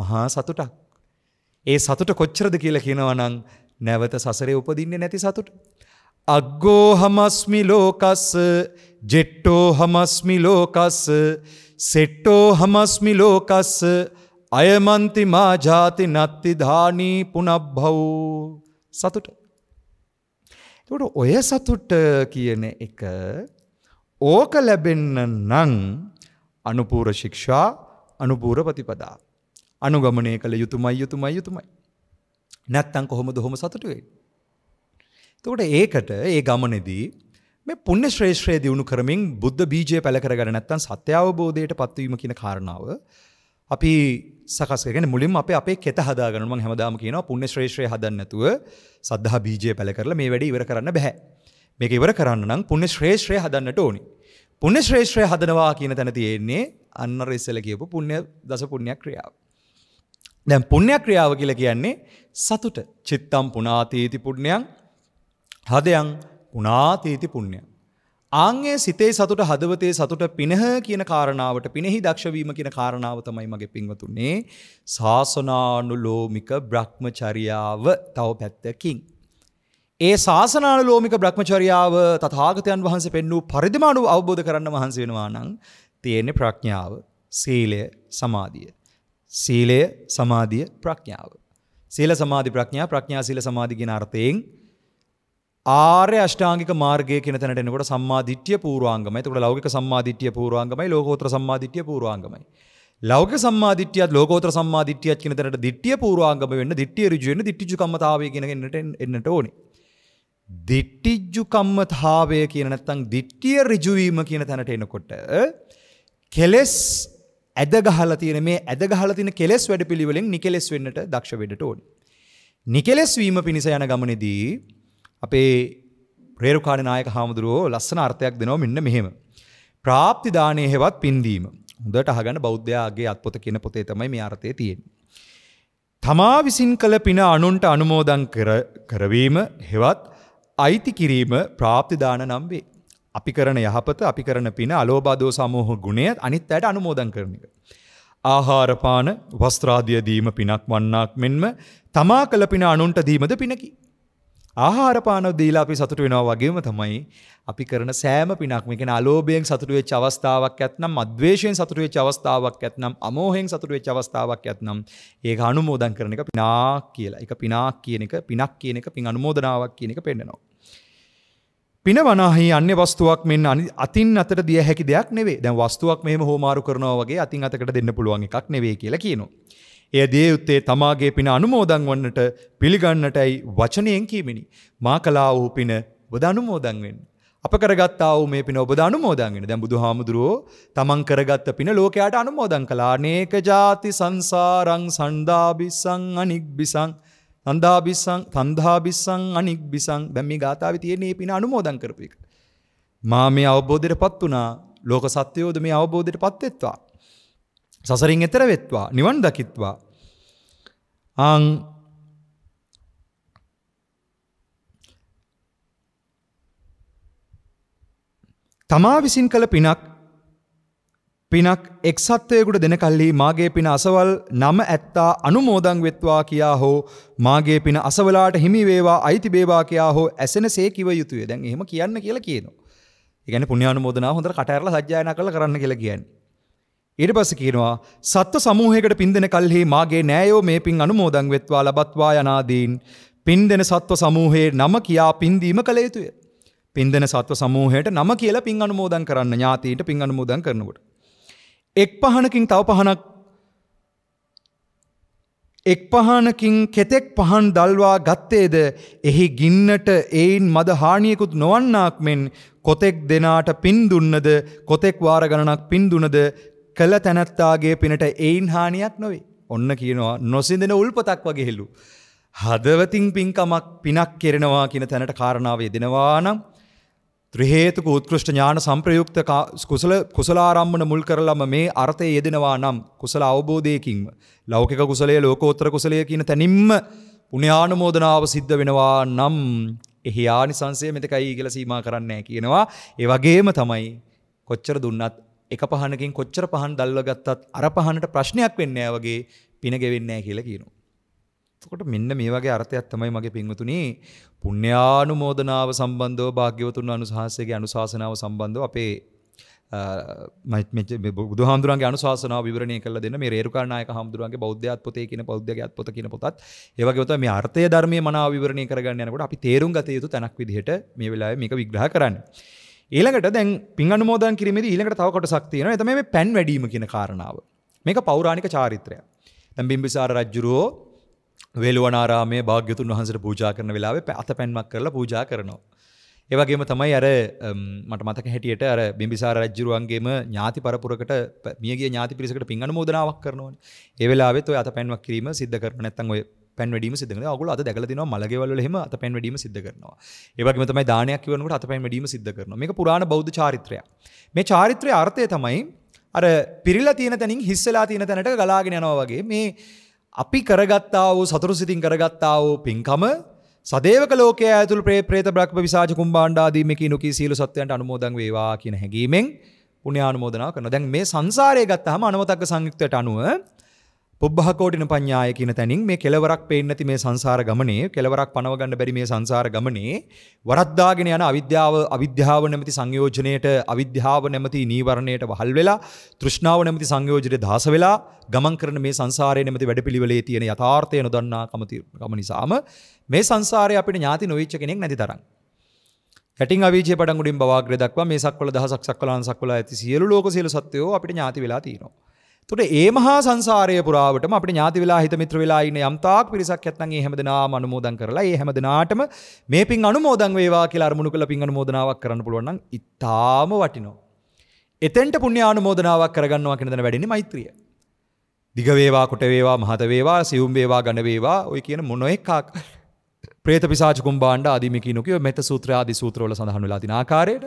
මහා සතුටක්. ඒ සතුට කොච්චරද කියලා කියනවා නම් නැවත සසරේ උපදින්නේ නැති සතුට. අග්ගෝ හමස්මි ලෝකස්ස ජෙට්ටෝ හමස්මි ලෝකස්ස සෙට්ටෝ හමස්මි ලෝකස්ස අයමන්ති මා ජාති නත්ති ධානී පුනබ්භව් සතුට. එතකොට ඔය සතුට කියන එක ඕක ලැබෙන්න නම් අනුපූර ශික්ෂා අනුපූර ප්‍රතිපදා. අනුගමනය කළ යුතුමයි යුතුමයි යුතුමයි. නැත්තම් කොහොමද හොම සතුටු වෙන්නේ? එතකොට ඒකට ඒ ගමනේදී මේ පුණ්‍ය ශ්‍රේෂ්ඨය දිනු කරමින් බුද්ධ බීජය පැල කරගෙන නැත්තම් සත්‍ය අවබෝධයට පත්වීම කියන කාරණාව අපි සකස් කරගෙන මුලින්ම අපි අපේ කෙත හදාගන්න මම හැමදාම කියනවා පුණ්‍ය ශ්‍රේෂ්ඨය හදන්න නැතුව සද්ධා බීජය පැල කරලා මේ වැඩේ ඉවර කරන්න බෑ. මේක ඉවර කරන්න නම් පුණ්‍ය ශ්‍රේෂ්ඨය හදන්නට ඕනි. පුණ්‍ය ශ්‍රේෂ්ඨය හදනවා කියන තැන තියෙන්නේ අන්න ඉස්සෙල්ලා කියපු පුණ්‍ය දස පුණ්‍ය ක්‍රියාව. දැන් පුණ්‍යක්‍රියාව කියලා කියන්නේ සතුට. චිත්තම් පුණාතීති පුණ්‍යං හදයන් පුණාතීති පුණ්‍යං. ආන්ගේ සිතේ සතුට හදවතේ සතුට පිනහ කියන කාරණාවට පිනෙහි දක්ෂ වීම කියන කාරණාව තමයි මගේ පින්වතුන්නේ සාසනානුලෝමික භ්‍රමචර්යාව තව පැත්තකින්. ඒ සාසනානුලෝමික භ්‍රමචර්යාව තථාගතයන් වහන්සේ පෙන්වූ පරිදිම අවබෝධ කරන්න මහන්සි වෙනවා නම් තියෙන්නේ ප්‍රඥාව, සීලය, සමාධිය. සීලය සමාධිය ප්‍රඥාව. සීල සමාධි ප්‍රඥා ප්‍රඥා සීල සමාධි කියන අර්ථයෙන් ආර්ය අෂ්ටාංගික මාර්ගය කියන තැනට එනකොට සම්මාදිට්ඨිය පූර්වාංගමයි. එතකොට ලෞකික සම්මාදිට්ඨිය පූර්වාංගමයි, ලෝකෝත්තර සම්මාදිට්ඨිය පූර්වාංගමයි. ලෞකික සම්මාදිට්ඨියත් ලෝකෝත්තර සම්මාදිට්ඨියත් කියන තැනට දිට්ඨිය පූර්වාංගම වෙන්න, දිට්ඨිය ඍජු වෙන්න, දිට්ඨිජු කම්මතාවය කියන එකට එන්නට ඕනේ. දිට්ඨිජු කම්මතාවය කියන නැත්නම් දිට්ඨිය ඍජු වීම කියන තැනට එනකොට කෙලස් ඇද ගහලා තියෙන මේ ඇද ගහලා තියෙන කෙලෙස් වැඩපිළිවෙලෙන් නිකෙලෙස් වෙන්නට දක්ෂ වෙන්නට ඕනි. නිකෙලෙස් වීම පිණිස යන ගමනේදී අපේ රේරුකාණ නායක හාමුදුරුවෝ ලස්සන අර්ථයක් දෙනවා මෙන්න මෙහෙම. ප්‍රාප්ති දානයේ හෙවත් පින්දීම. හොඳට අහගන්න බෞද්ධයාගේ අත්පොත කියන පොතේ තමයි මේ අර්ථය තියෙන්නේ. තමා විසින් කළ පින අනුන්ට අනුමෝදන් කරවීම හෙවත් අයිති කිරීම ප්‍රාප්තිදාන නම් වේ. අපි කරන යහපත අපි කරන පින අලෝබාධෝ සමෝහ ගුණය අනිත් අයට අනුමෝදන් කරන එක. ආහාරපාන වස්ත්‍රාදිය දීම පිනක් වන්නක් මෙන්ම තමා කළ පින අනුන්ට දීමද පිනකි. ආහාරපාන දීලා අපි සතුට වෙනවා වගේම තමයි අපි කරන සෑම පිනක් මේ කියන්නේ අලෝභයෙන් සතුට වෙච්ච අවස්ථාවක් ඇත්නම් අද්වේෂයෙන් සතුට වෙච්ච අවස්ථාවක් ඇත්නම් අමෝහයෙන් සතුට වෙච්ච අවස්ථාවක් ඇත්නම් ඒක අනුමෝදන් කරන එක පිනාක් කියලා. ඒක පිනාක් කියන එක පිනක් කියන එක පින් අනුමෝදනාවක් කියන එක පෙන්නනවා. පින වනාහි අන්‍ය වස්තුවක් මෙන් අතින් අතට දිය හැකි දෙයක් නෙවේ දැන් වස්තුවක් මෙහම හෝමාරු කරනවා වගේ අතින් අතකට දෙන්න පුළුවන් එකක් නෙවේ කියලා කියනවා. එය දිය යුත්තේ තමාගේ පින අනුමෝදන් වන්නට පිළිගන්නටයි වචනයෙන් කීමිනි. මා කලා වූ පින ඔබ අනුමෝදන් වෙන්න. අප කරගත්තා වූ මේ පින ඔබ අනුමෝදන්ගෙන දැන් බුදුහාමුදුරුවෝ තමන් කරගත්ත පින ලෝකයාට අනුමෝදන් කළා. අනේක ಜಾති සංසාරං සණ්ඩාබිසං අනික්බිසං තන්දාබිස්සං තන්දාබිස්සං අනික් බිසං දැන් මේ ගාථාවේ තියෙන මේ පින අනුමෝදන් කරපු එක. මා මේ අවබෝධයටපත් වුණා. ලෝක සත්වයෝද මේ අවබෝධයටපත් වෙත්වා. සසරින් එතර වෙත්වා. නිවන් දකිත්වා. ආං තමා විසින් කළ පිනක් පිනක් එක්සත්වයකුට දෙනකල්ලි මාගේ පින අසවල් නම ඇත්තා අනුමෝදං වෙත්වා කියා හෝ මාගේ පින අසවලාට හිමිවේවා අයිතිබේවා කියා හෝ ඇසෙනසේ කිව යුතුය දැන් එහෙම කියන්න කියලා කියනවා. ඉගැන පුුණ්‍යානුමෝදනා හොඳ කටඇරලා සජ්‍යායන කළ කරන්න කියලා කියන්නේ. ඉට පස කියනවා සත්ව සමූහකට පින්දෙන කල්හි මාගේ නෑයෝ මේ පින් අනුමෝදං වෙත්වා ලබත්වා යනාදීන් පින් දෙෙන සත්ව සමූහයේ නම කියා පින්දීම කළ යුතුය. පින්දෙන සත්ව සමූහයට නම කියලා පින් අනුමෝදන් කරන්න ඥාතීට පින් අනුමෝදන් කරනකට. එක් පහනකින් තව පහනක් එක් පහනකින් කෙතෙක් පහන් දල්වා ගත්තේද එහි ගින්නට එයින් මද හානියකුත් නොවන්නාක් මෙන් කොතෙක් දෙනාට පින් දුන්නද කොතෙක් වාර ගණනක් පින් දුනද කළ තැනැත්තාගේ පිනට එයින් හානියක් නොවේ. ඔන්න කියනවා නොසිඳෙන උල්පතක් වගේ හෙල්ලු. හදවතින් පින්කමක් පිනක් කෙරෙනවා කියන තැනට කාරණාව යෙදෙනවා නම් ත්‍රහේතුක උත්කෘෂ්ට ඥාන සම්ප්‍රයුක්ත කුසල කුසලාරම්මන මුල් කරලම මේ අර්ථය යෙදෙනවා නම් කුසල අවබෝධයකින්ම ලෞකික කුසලය ලෝකෝත්තර කුසලය කියන තැනින්ම පුණ්‍යානුමෝදනාව සිද්ධ වෙනවා නම් එහි ආනිසංසය මෙතකයි කියලා සීමා කරන්නේ කියනවා ඒ වගේම තමයි කොච්චර දුන්නත් එක පහනකින් කොච්චර පහන් දැල්ව ගත්තත් අර පහනට ප්‍රශ්නයක් වෙන්නේ නැහැ වගේ පින ගෙවෙන්නේ නැහැ කියලා කියනවා එතකොට මෙන්න මේ වගේ අර්ථයක් තමයි මගේ පින්වතුනි පුණ්‍යානුමෝදනාව සම්බන්ධව භාග්‍යවතුන් අනුශාසකගේ අනුශාසනාව සම්බන්ධව අපේ බුදුහාමුදුරන්ගේ අනුශාසනාව විවරණය කරලා දෙන්න මේ රේරුකානායක හාමුදුරන්ගේ බෞද්ධයත් පොතේ කියන බෞද්ධයාගේ අත්පොත කියන පොතත් ඒ වගේ තමයි මේ අර්ථය ධර්මයේ මනාව විවරණය කරගන්න යනකොට අපි තේරුම් ගත යුතු තැනක් විදිහට මේ වෙලාවේ මේක විග්‍රහ කරන්න. ඊළඟට දැන් පින් අනුමෝදන් කිරීමේදී ඊළඟට තව කොටසක් තියෙනවා. ඒ තමයි මේ පැන් වැඩිම කියන කාරණාව. මේක පෞරාණික චාරිත්‍රයක්. දැන් බිම්බිසාර රජුරෝ වේලුවනාරාමේ භාග්‍යතුන් වහන්සට පූජා කරන වෙලාව අත පැන්මක් කරලා පූජා කරනවා. ඒවගේම තමයි අර මට මතක හැටියට අර බිම්බිසාර රජ්ජුරුවන්ගේම ඥාති පරපුරකට මියගේ ඥාති පිරිසකට පින් අනුමෝදනාවක් කරනවා. ඒ වෙලාවෙත් ඔය අත පැන්මක් කිරීම සිද්ධ කරන නැත්නම් ඔය පැන්වැඩීම සිද්ධ කරනවා. ඔයගොල්ලෝ අත දැකලා තිනවා මලගෙවල් වල එහෙම අත පැන්වැඩීම සිද්ධ කරනවා. ඒ වගේම තමයි දානයක් ඉවරනකොට අත පැන්වැඩීම සිද්ධ කරනවා. මේක පුරාණ බෞද්ධ චාරිත්‍රයක්. මේ චාරිත්‍රයේ අර්ථය තමයි අර පිරිලා තියෙන තැනින් හිස්සලා තියෙන තැනට ගලාගෙන යනවා වගේ මේ අපි කරගත්තා වූ සතුරු සිතින් කරගත්තා වූ පින්කම සදේවක ලෝකයේ ඇතුළු ප්‍රේත බ්‍රහ්ම විසාජ කුම්භාණ්ඩාදී මේ කිනුකී සීල සත්වයන්ට අනුමෝදන් වේවා කියන හැඟීමෙන් පුණ්‍යානුමෝදනා කරනවා. දැන් මේ සංසාරය ගත්තාම අනවතක්ක සංයුක්තයට අනුව පුබ්බහකෝටින පඤ්ඤාය කියන තැනින් මේ කෙලවරක් පේන්නේ නැති මේ සංසාර ගමනේ කෙලවරක් පනව ගන්න බැරි මේ සංසාර ගමනේ වරද්දාගෙන යන අවිද්‍යාව අවිද්‍යාව නැමැති සංයෝජනයේට අවිද්‍යාව නැමැති නීවරණයට වහල් වෙලා තෘෂ්ණාව නැමැති සංයෝජනයේ දාස වෙලා ගමන් කරන මේ සංසාරයේ නැමැති වැඩපිළිවෙලේ තියෙන යථාර්ථය නොදන්නා කම නිසාම මේ සංසාරයේ අපිට ඥාති නොවිච්ච කෙනෙක් නැති තරම් කැටින් අවීජය පඩංගුඩින් බවාග්‍රය දක්වා මේ සක්වල දහසක් සක්වලාන් සක්වලා ඇති සියලු ලෝක සියලු සත්වයෝ අපිට ඥාති වෙලා තියෙනවා තුට ඒ මහා සංසාරය පුරාවටම අපට ඥාති වෙලා හිත මිත්‍ර වෙලා ඉන්න යම්තාක් පිරිසක් ඇත්නම් ඒ හැමදෙනාම අනුමෝදන් කරලා ඒ හැමදෙනාටම මේ පින් අනුමෝදන් වේවා කියලා අරමුණු කළ පින් අනුමෝදනාවක් කරන්න පුළුවන් නම් ඊටාම වටිනවා. එතෙන්ට පුණ්‍ය අනුමෝදනාවක් කරගන්නවා කියන දන වැඩින්නේ මෛත්‍රිය. දිග වේවා කොට වේවා මහත වේවා සියුම් වේවා ඝන වේවා ඔය කියන මොන එකක් ප්‍රේත පිසාච කුම්බාණ්ඩ ආදී මේ කියන කිව්ව මෙත සූත්‍ර ආදී සූත්‍රවල සඳහන් වෙලා තියෙන ආකාරයට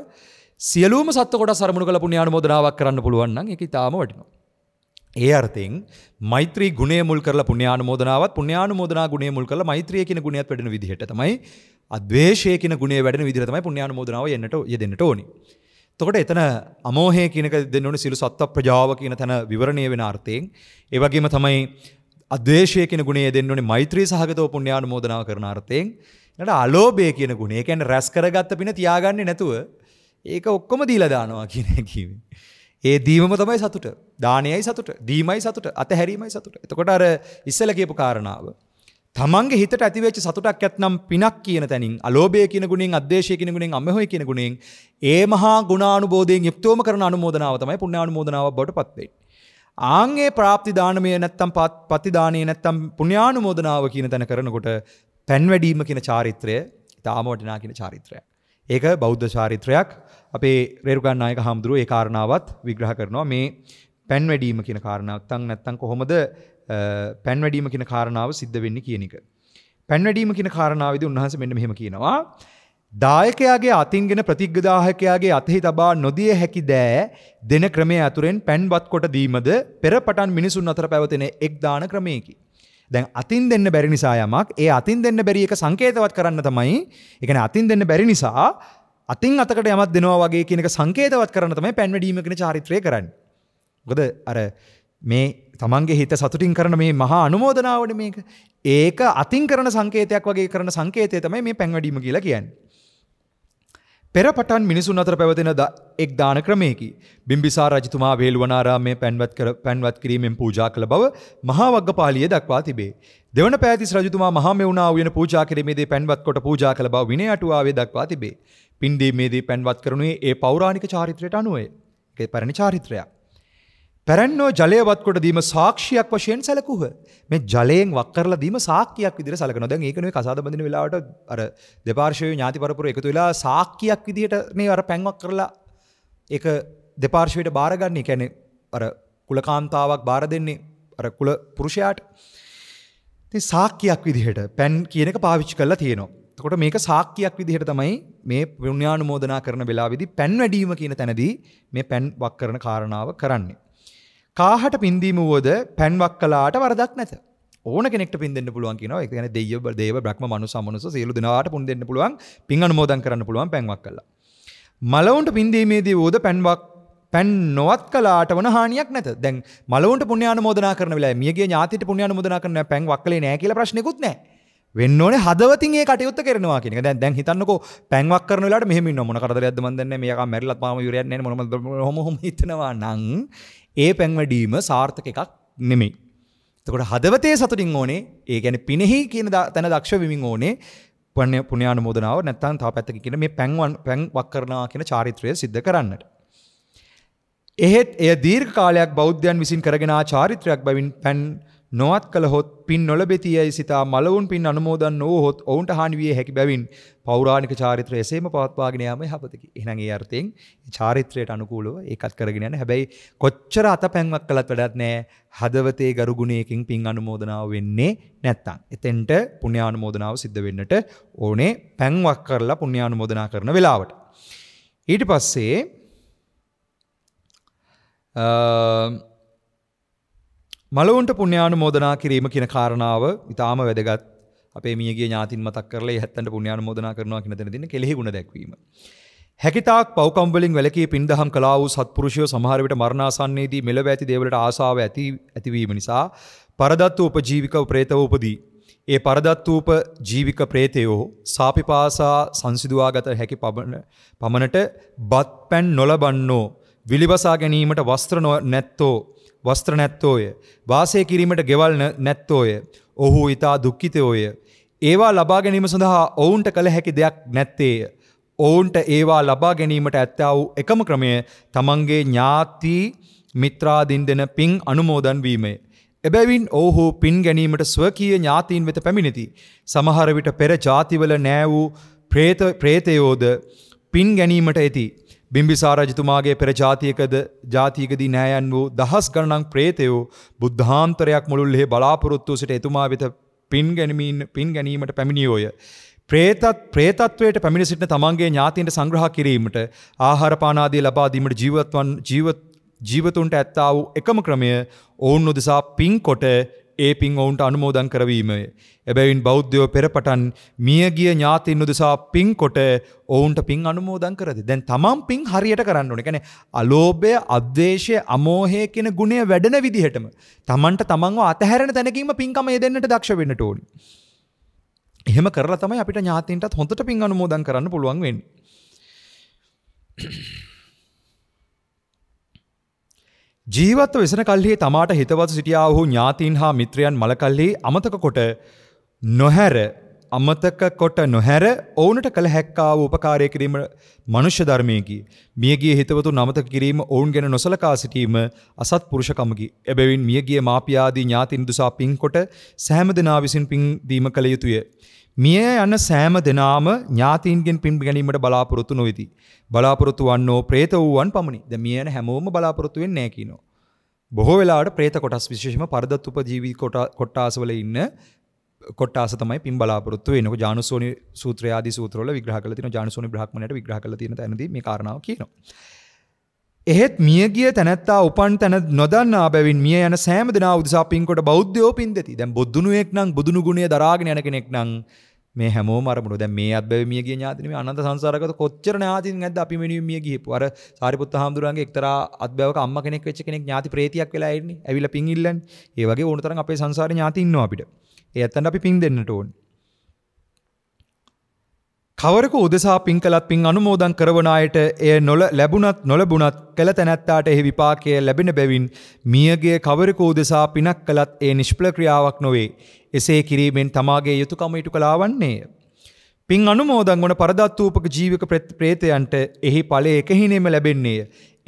සියලුම සත්ත්ව කොටස් අරමුණු කළ පුණ්‍ය අනුමෝදනාවක් කරන්න පුළුවන් නම් ඒක ඊටාම වටිනවා. ඒ අර්ථයෙන් මෛත්‍රී ගුණය මුල් කරලා පුණ්‍යානුමෝදනාවත් පුණ්‍යානුමෝදනා ගුණය මුල් කරලා මෛත්‍රිය කියන ගුණයත් වැඩෙන විදිහට තමයි අද්වේෂය කියන ගුණය වැඩෙන විදිහට තමයි පුණ්‍යානුමෝදනාව යන්නට යෙදෙන්නට ඕනි. එතකොට එතන අමෝහය කියනක දෙන්න ඕනේ සිළු සත්ත්ව ප්‍රජාව කියන තැන විවරණය වෙන අර්ථයෙන් ඒ වගේම තමයි අද්වේෂය කියන ගුණය දෙන්න ඕනේ මෛත්‍රී සහගතව පුණ්‍යානුමෝදනාව කරන අර්ථයෙන් ඊට අලෝභය කියන ගුණය කියන්නේ රැස් කරගත්ත පින තියාගන්නේ නැතුව ඒක ඔක්කොම දීලා දානවා කියන එකීමේ ඒ දීමම තමයි සතුට. දානයයි සතුට, දීමයි සතුට, අතහැරීමයි සතුට. එතකොට අර ඉස්සෙල්ලා කියපු කාරණාව තමන්ගේ හිතට ඇතිවෙච්ච සතුටක් ඇත්නම් පිනක් කියන තැනින් අලෝභය කියන ගුණෙන් අද්වේෂය කියන ගුණෙන් අමහොය කියන ගුණෙන් ඒ මහා ගුණානුබෝධයෙන් යුක්තවම කරන අනුමෝදනාව තමයි පුණ්‍යානුමෝදනාවක් බවට පත් වෙන්නේ. ආන්ගේ ප්‍රාප්ති දානමය නැත්තම් පති දානේ නැත්තම් පුණ්‍යානුමෝදනාව කියන තැන කරනකොට පැන්වැඩීම කියන චාරිත්‍රය ඊටාම වටිනා කියන චාරිත්‍රයක්. ඒක බෞද්ධ චාරිත්‍රයක්. අපේ රේරුකා නායක හාමුදුරුවෝ ඒ කාරණාවත් විග්‍රහ කරනවා මේ පැන් වැඩිම කියන කාරණාව. නැත්නම් නැත්නම් කොහොමද පැන් වැඩිම කියන කාරණාව සිද්ධ වෙන්නේ කියන එක. පැන් වැඩිම කියන කාරණාවේදී උන්වහන්සේ මෙන්න මෙහෙම කියනවා. දායකයාගේ අතින්ගෙන ප්‍රතිග්ගදායකයාගේ අතෙහි තබා නොදිය හැකි දෑ දෙන ක්‍රමය ඇතුරෙන් පැන්වත් කොට දීමද පෙර පටන් මිනිසුන් අතර පැවතෙන එක් දාන ක්‍රමයකි. දැන් අතින් දෙන්න බැරි නිසා යමක් ඒ අතින් දෙන්න බැරි එක සංකේතවත් කරන්න තමයි. ඒ කියන්නේ අතින් දෙන්න බැරි නිසා අතින් අතකට යමත් දෙනවා වගේ කියනක සංකේතවත් කරන තමයි පැන්වැඩීමකෙන චාරිත්‍රය කරන්න. ගොද අර මේ තමන්ගේ හිත සතුටින් කරන මේ මහා අනුමෝදනාවට මේක ඒක අතින් කරන සංකේතයක් වගේ කරන සංකේතය තමයි මේ පැන්වැඩීම කියලා කියන්නේ. පෙරපටන් මිනිසුන් අතර පැවතෙන එක් දාන ක්‍රමයකි. බිම්බිසා රජතුමා වේල්වනාරාමය පැන්වත් කිරීමෙන් පූජා කළ බව මහාවග්ගපාලිය දක්වා තිබේ. දෙවන පෑතිස් රජතුමා මහමෙවුණා වයන පූජා කිරීමේදී පැන්වත් කොට පූජා කළ බව විනය අටුවාවේ දක්වා තිබේ. පින්දීමේදී පැන්වත් කරනුයේ ඒ පෞරාණික චාරිත්‍රයට අනුවය. ඒ පැරණි චාරිත්‍රයක්. පැරැන්නෝ ජලය වත්කොට දීම සාක්ෂියක් වශයෙන් සැලකුහ. මේ ජලයෙන් වක්කරල දීම සාක්කයක් විදිර සලකන දැන් ඒකනේ කසාද බඳින වෙලාවට අර දෙපාර්ශවයේ ඥාති පරපුර එකතු වෙලා සාක්කයක් විදිහට මේ අර පැන්වක් කරලා ඒක දෙපාර්ශවයට බාරගන්නේ කියන්නේ අර කුලකාන්තාවක් බාර දෙන්නේ අර කුල පුරුෂයාට. ඉතින් සාක්කයක් විදිහට පැන් කියන එක පාවිච්චි කරලා තියෙනවා. එතකොට මේක සාක්කයක් විදිහට තමයි මේ පුණ්‍යානුමෝදනා කරන වෙලාවේදී පැන් වැඩිම කියන තැනදී මේ පැන් වක් කරන කාරණාව කරන්නේ. කාහට පින්දීම වුවද පැන්වක් කලාට වරදක් නැත. ඕන කෙනෙක්ට පින් දෙන්න පුළුවන් කියනවා. ඒ කියන්නේ දෙවියෝ දේව බ්‍රහ්ම මනුස්ස අමනුස්ස සියලු දෙනාට පුන් දෙන්න පුළුවන්. පින් අනුමෝදන් කරන්න පුළුවන් පැන්වක් කළා. මලවුන්ට පින්දීමේදී වුවද පැන්වක් පැන් නොවත් කලාට වන හානියක් නැත. දැන් මලවුන්ට පුණ්‍ය අනුමෝදනා කරන වෙලාවේ මියගේ ඥාතිට පුණ්‍ය අනුමෝදනා කරන පැන් වක්කලේ නැහැ කියලා ප්‍රශ්නෙකුත් නැහැ. වෙන්න ඕනේ හදවතින් ඒ කටයුත්ත කරනවා කියන එක. දැන් දැන් හිතන්නකෝ පැන්වක් කරන වෙලාවට මෙහෙම ඉන්නවා මොන කරදරයක්ද මන් දන්නේ මේකා මැරිලත් මාම යුරයක් නැහැ මොනම හොම හොම හිතනවා නම් ඒ පැන්වැඩීම සාර්ථක එකක් නෙමෙයි. තකොට හදවතේ සතුටින් ඕනේ ඒ ගැන පිනෙහි කියන තැන දක්ෂ විමින් ඕනේ පන්න පුුණයාන මෝදනාව නැත්තන් තා පැත්තක කියන මේ පැන්වන් පැන්වක් කරනා කියන චාරිත්‍රය සිද්ධ කරන්නට. එහෙත් එය දීර් කාලයක් බෞද්ධයන් විසින් කරගෙන චාරිත්‍රයක් බැවින් පැන් නොවත් කළහොත් පින් නොලබෙති යැයි සිතා මලවුන් පින් අනුමෝදන් වූහොත් ඔවුන්ට හානි විය හැකි බැවින් පෞරාණික චාරිත්‍රය එසේම පවත්වාගෙන යාම යහපතකි. එහෙනම් ඒ අර්ථයෙන් චාරිත්‍රයට අනුකූලව ඒකත් කරගෙන යන හැබැයි කොච්චර අතපැන්වක් කළත් වැඩක් නෑ හදවතේ ගරු ගුණයකින් පින් අනුමෝදනාව වෙන්නේ නැත්තම්. එතෙන්ට පුණ්‍යානුමෝදනාව සිද්ධ වෙන්නට ඕනේ පැන්වක් කරලා පුණ්‍යානුමෝදනා කරන වෙලාවට. ඊට පස්සේ මලවුන්ට පුුණ්‍යානුමෝදනා කිරීම කියන කාරණාව ඉතාම වැදගත් අපේ මියගේ ඥාතින් මතක් කරලා හැත්තන්ට පුුණ්‍යානුමෝදනා කරනවා කියන තැන දින කෙලෙහි ගුණ දැක්වීම. හැකිතාක් පෞකම්බලින් වැලකී පින්දහම් කලා වූ සත්පුරුෂය සමහරවිට මරණාසන්නේදී මෙලව ඇති දේවලට ආසාාව ඇති ඇතිවීම නිසා පරදත්ව උපජීවිකව ප්‍රේතව උපදී. ඒ පරදත්වූප ජීවික ප්‍රේතයෝ සාපිපාසා සංසිදුවාගත හැකි පබන පමණට බත් පැන් නොලබන්නෝ විලිබසා ගැනීමට වස්ත්‍ර නැත්තෝ වස්ත්‍ර නැත්තෝය. වාසය කිරීමට ගෙවල් නැත්තෝය. ඔහු ඉතා දුක්කිතයෝය. ඒවා ලබා ගැනීම සඳහා ඔවුන්ට කළ හැකි දෙයක් නැත්තේය. ඔවුන්ට ඒවා ලබා ගැනීමට ඇත්තා වූ එකම ක්‍රමය තමන්ගේ ඥාති මිත්‍රාදින් දෙන පින් අනුමෝදන් වීමේ. එබැවින් ඔහු පින් ගැනීමට ස්වකීය ඥාතීන් වෙත පැමිණිති. සමහරවිට පෙර ජාතිවල නෑ වූ ප්‍රේතයෝද පින් ගැනීමට ඇති. බිම්බිසාරජතුමාගේ පෙර ජාතියකද ජාතියකදී නෑයන් වූ දහස් ගණනක් ප්‍රේතයෝ බුද්ධාන්තරයක් මුළුල්ලෙහි බලාපොරොත්තු සිට එතුමා වෙත පින් ගැනීමින් පින් ගැනීමට පැමිණියෝය. ප්‍රේතත් ප්‍රේතත්වයට පැමිණ සිටින තමන්ගේ ඥාතීන්ට සංග්‍රහ කිරීමට ආහාරපානාදී ලබා දීමට ජීවත්වන් ජීවත් ජීවතුන්ට ඇත්තා වූ එකම ක්‍රමය ඔවුන් උදෙසා පින්කොට ඒ පින් ඔවුන්ට අනුමෝදන් කරවීමය. එබැවින් බෞද්ධයෝ පෙරපටන් මියගිය ඥාතින් උදෙසා පින් කොට ඔවුන්ට පින් අනුමෝදන් කරද. දැන් තමන් පින් හරියට කරන්න ඕනේ. කියන්නේ අලෝභය, අද්වේෂය, අමෝහය කියන ගුණය වැඩෙන විදිහටම තමන්ට තමන්ව අතහැරෙන තැනකින්ම පින්කම යෙදෙන්නට දක්ෂ වෙන්නට ඕනේ. එහෙම කරලා තමයි අපිට ඥාතින්ටත් හොඳට පින් අනුමෝදන් කරන්න පුළුවන් වෙන්නේ. ජීවත්ව වෙසන කල්හි තමාට හිතවත් සිටියා වූ ඥාතීන් හා මිත්‍රයන් මලකල්හි අමතක කොට නොහැර අමතක කොට නොහැර ඕනට කළ හැක්කා වූ උපකාරය කිරීම මනුෂ්‍ය ධර්මයකි. මියගිය හිතවතු නමතක කිරීම ඔවුන් ගැන නොසලකා සිටීම අසත් පුරුෂකමකි. එබැවින් මියගිය මාපියාදී ඥාතින් දුසා පින්කොට සෑම දෙනා විසින් පින් දීම කළ යුතුය. මිය යන සෑම දෙනාම ඥාතීන්ගෙන් පින් ගැනීමට බලාපොරොත්තු නොවෙති. බලාපොරොත්තු වන්නෝ ප්‍රේත වූවන් පමණි. ද මිය යන හැමෝම බලාපොරොත්තු වෙන්නේ නැහැ කියනවා. බොහෝ වෙලාවට ප්‍රේත කොටස් විශේෂයෙන්ම පරදත් උපජීවී කොටාසවල ඉන්න කොටාස තමයි පින් බලාපොරොත්තු වෙන්නේ. ඔක ජානුසෝනි සූත්‍රය ආදී සූත්‍රවල විග්‍රහ කරලා තියෙනවා. ජානුසෝනි බ්‍රහ්මණයට විග්‍රහ කරලා තියෙන තැනදී මේ කාරණාව කියනවා. එහෙත් මියගිය තැනැත්තා උපන් තැන නොදන්නා බැවින් මිය යන සෑම දෙනා උදෙසා පින්කොට බෞද්ධයෝ පින්දෙති. දැන් බුදුනුවෙක් නම් බුදුනු ගුණය දරාගෙන යන කෙනෙක් නම් මේ හැමෝම අරමුණු දැන් මේ අත්බැවි මිය ගිය ඥාතිනේ මේ අනන්ත සංසාරගත කොච්චර ඥාතින් නැද්ද අපි මෙනුවේ මිය ගිහපු. අර සාරිපුත්ත හාමුදුරන්ගේ එක්තරා අත්බැවක අම්මා කෙනෙක් වෙච්ච කෙනෙක් ඥාති ප්‍රේතියක් වෙලා ඉන්නේ. ඇවිල්ලා පින් ඉල්ලන්නේ. ඒ වගේ ඕනතරම් අපේ සංසාරේ ඥාති ඉන්නවා අපිට. ඒ ඇත්තට අපි පින් දෙන්නට ඕනේ. කවරක උදෙසා පින් කලත් පින් අනුමෝදන් කරවනායට එය නොල ලැබුණත් නොලබුණත් කළ තැනැත්තාට එහි විපාකය ලැබෙන බැවින් මියගේ කවරක උදෙසා පිනක් කළත් ඒ නිෂ්පල ක්‍රියාවක් නොවේ. එසේ කිරීමෙන් තමාගේ යුතුකම ඉටු කලාවන්නේය. පින් අනුමෝදන් වන පරදත්වූපක ජීවික ප්‍රේතයන්ට එහි ඵලය එකහිනේම ලැබෙන්නේය.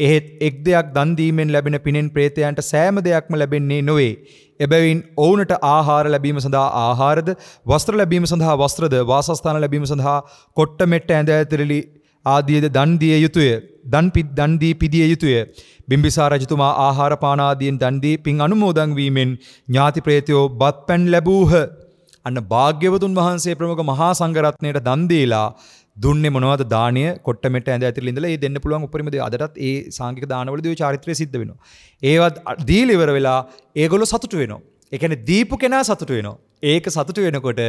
එහෙත් එක් දෙයක් දන්දීමෙන් ලැබෙන පිනෙන් ප්‍රේතයන්ට සෑම දෙයක්ම ලැබෙන්නේ නොවේ. එබැවින් ඔවුනට ආහාර ලැබීම සඳහා ආහාරද, වස්ත්‍ර ලැබීම සඳහා වස්ත්‍රද, වාසස්ථාන ලැබීම සඳහා කොට්ට මෙට්ට ඇඳ ඇතිරිලි ආදියද දන් දිය යුතුය. දන් පිට දන් දී පිදිය යුතුය. බිම්බිසාර රජතුමා ආහාර පාන ආදීන් දන් දී පින් අනුමෝදන් වීමෙන් ඥාති ප්‍රේතයෝ බත්පැන් ලැබූහ. අන්න භාග්‍යවතුන් වහන්සේ ප්‍රමුඛ මහා සංඝරත්නයට දන් දීලා දුන්න මොනවද දානය කොටමට ඇද ඇතිරලින්දල ඒ දෙන්න පුළුවන් උපරිමද අදටත් ඒ සංගික දානවලද චරිත්‍රය සිද්ධ වෙන. ඒවත් දීලිවර වෙලා ඒගොලො සතුට වෙනවා. එකන දීපු කෙනා සතුට වෙනවා. ඒක සතුට වෙනකොට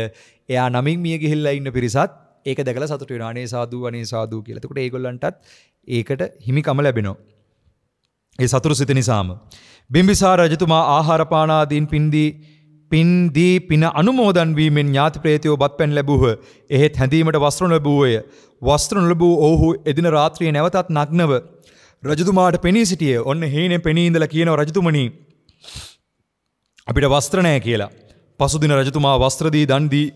එයා නමින් මිය ගිහිල්ලා ඉන්න පිරිසත් ඒක දැකල සතුට වෙන අනේ සාධූ වනේ සාධූ කියලකට ඒගොල්ලන්ටත් ඒකට හිමිකම ලැබෙනවා. ඒ සතුරු සිත නිසාම. බිම්බිසා රජතුමා ආහාරපානාදීන් පින්දී පින්දී පින අනුමෝදන්වීමෙන් ඥාති ප්‍රේතයෝ බත් පැන් ලැබූහ. එහෙත් හැඳීමට වස්ත්‍රන ලැබූය. වස්ත්‍රන ලැබූ ඔහු එදින රාත්‍රියේ නැවතත් නග්නව. රජතුමාට පෙනී සිටියේ. ඔන්න හීනෙන් පෙනී ඉඳලා කියනවා රජතුමනි. අපිට වස්ත්‍ර නැහැ කියලා. පසුදින රජතුමා වස්ත්‍ර දී දන් දී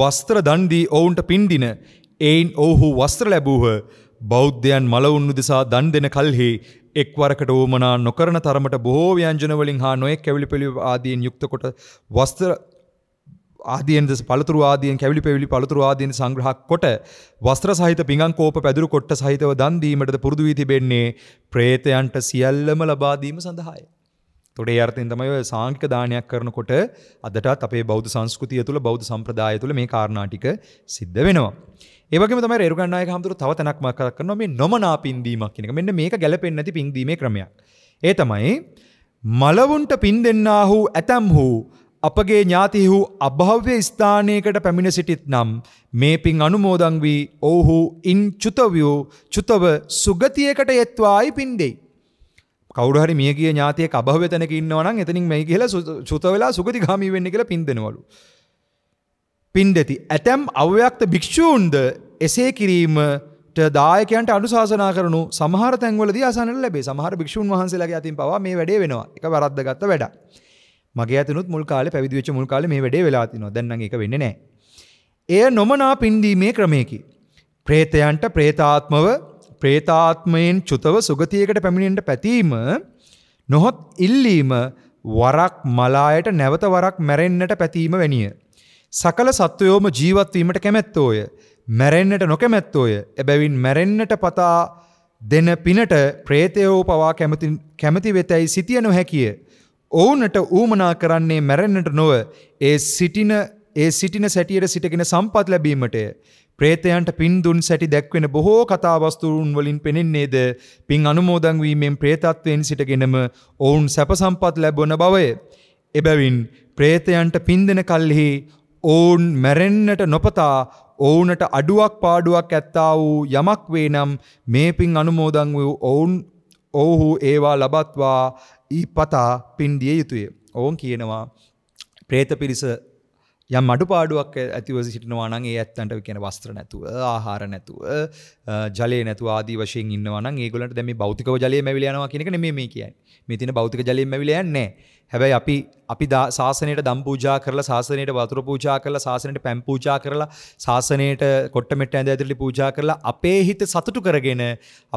වස්ත්‍ර දන් දී ඔවුන්ට පින් දින. එයින් ඔවුහු වස්ත්‍ර ලැබූහ. බෞද්ධයන් මලවුන් උදෙසා දන් දෙන කල්හි එක්වරකට වුවමනා නොකරන තරමට බොහෝ ව්‍යංජනවලින් හා නොයෙක් කැවිලි පෙළි ආදියෙන් යුක්තකොට වස්ත්‍ර ආදියෙන් දෙස පළතුරු ආදියෙන් කැවිලි පෙවිලි පළතුරු ආදියෙන් සංග්‍රහ කොට වස්ත්‍ර සහිත පිඟන් කෝප පැදුරු කොට්ට සහිතව දන් දීමටද පුරුදු වී තිබෙන්නේ പ്രേතයන්ට සියල්ලම ලබා දීම සඳහායි. තොඩේ අර්ථයෙන් තමයි ඔය සාංකික දානයක් කරනකොට අදටත් අපේ බෞද්ධ සංස්කෘතිය තුළ බෞද්ධ සම්ප්‍රදාය තුළ මේ කාරණා ටික සිද්ධ වෙනවා. ඒවගේ තම රගන්න හමුතුර තව තැනක් මකක් කරන මේ නොමනා පින්දීමක් කියෙනක මෙන්න මේක ගැලපෙන් නැති පින්දීම ක්‍රමයක් ඒ තමයි මලවුන්ට පින් දෙන්නා හූ ඇතැම් හූ අපගේ ඥාති හූ අභාව්‍ය ස්ථානයකට පැමිණ සිටිත් නම් මේ පින් අනුමෝදං වී ඔවුහු ඉන් චුතවියෝ චුතව සුගතියකට යෙත්වායි පින්ඩෙයි. කවුරහරි මියගේ ඥාතිය අභවතනක ඉන්නවනම් එතනින් මේ කියලා චුත වෙලා සුගති ගාමී වෙන්න කියලා පින්දෙනවලු. පින්ඩති. ඇතැම් අව්‍යක්ත භික්‍ෂූන්ද එසේ කිරීමට දායකන්ට අනුශාසනා කරනු සමහර තැන්වලද අසන ලැබේ සමහර භික්ෂූන් වහන්සේලගේ අතින් පවා මේ වැඩේ වෙනවා එක වරද්දගත්ත වැඩ. මගේ ඇතනුත් මුල්කාල පැවිදිවෙච් මුල්කාල මේ වැඩේ වෙලාතිනවා දැන්න එක වෙන්නේ නෑ. එය නොමනා පින්දීමේ ක්‍රමයකි. ප්‍රේතයන්ට ප්‍රේතාත්මව ප්‍රේතාත්මයෙන් චුතව සුගතියකට පැමිණෙන්ට පැතීම නොහොත් ඉල්ලීම වරක් මලායට නැවත වරක් මැරෙන්න්නට පැතීම වැනිිය. සකල සත්වයෝම ජීවත්වීමට කැමැත්තෝය. මැරෙන්න්නට නොකැමැත්තෝය. එබැවින් මැරෙන්න්නට පතා දෙන පිනට ප්‍රේතයෝ පවා කැමති වෙතැයි සිතිය නොහැකිය. ඕනට ඌමනා කරන්නේ මැරෙන්න්නට නොව ඒ සිටින ඒ සිටින සැටියට සිටගෙන සම්පත් ලැබීමටය. ප්‍රේතයන්ට පින්දුන් සැටි දැක්වෙන බොහෝ කතාවස්තුූන් වලින් පෙනෙන්නේද පින් අනුමෝදංවීමෙන් ප්‍රේතත්වයෙන් සිටගෙනම ඔවුන් සැපසම්පත් ලැබොන බවය. එබැවින් ප්‍රේතයන්ට පින්දෙන කල්හි ඔවුන් මැරෙන්නට නොපතා ඔවුනට අඩුවක් පාඩුවක් ඇත්තා වූ යමක් වේ නම් මේ පින් අනුමෝදන් වූ ඔවුන් ඔවුහු ඒවා ලබත්වා ඊ පතා පින්දිය යුතුය. ඔවුන් කියනවා. ප්‍රේත පිරිස යම් මඩු පාඩුවක් ඇතිව සිටිනවානන් ඒ ඇත්තන්ට කියන වස්ත්‍ර නැතුව ආහාර නැතුව ජලය නැතු ආද වශයෙන් ඉන්නවන ඒගලට දැම බෞතික ජලය මැවිලයනවා කියනක නෙමේ මේ කියයි මේ තින බෞතික ජලය මැවිලයන්නේ හැබැයි අපි අපි ශාසනයට දම් පූජා කරලා ශාසනයට වතුර පූජා කරලා ශාසනයට පැම් පූජා කරලා ශාසනයට කොට්ටමට ඇඳ ඇතිලි පූජා කරලා අපේ හිත සතුටු කරගෙන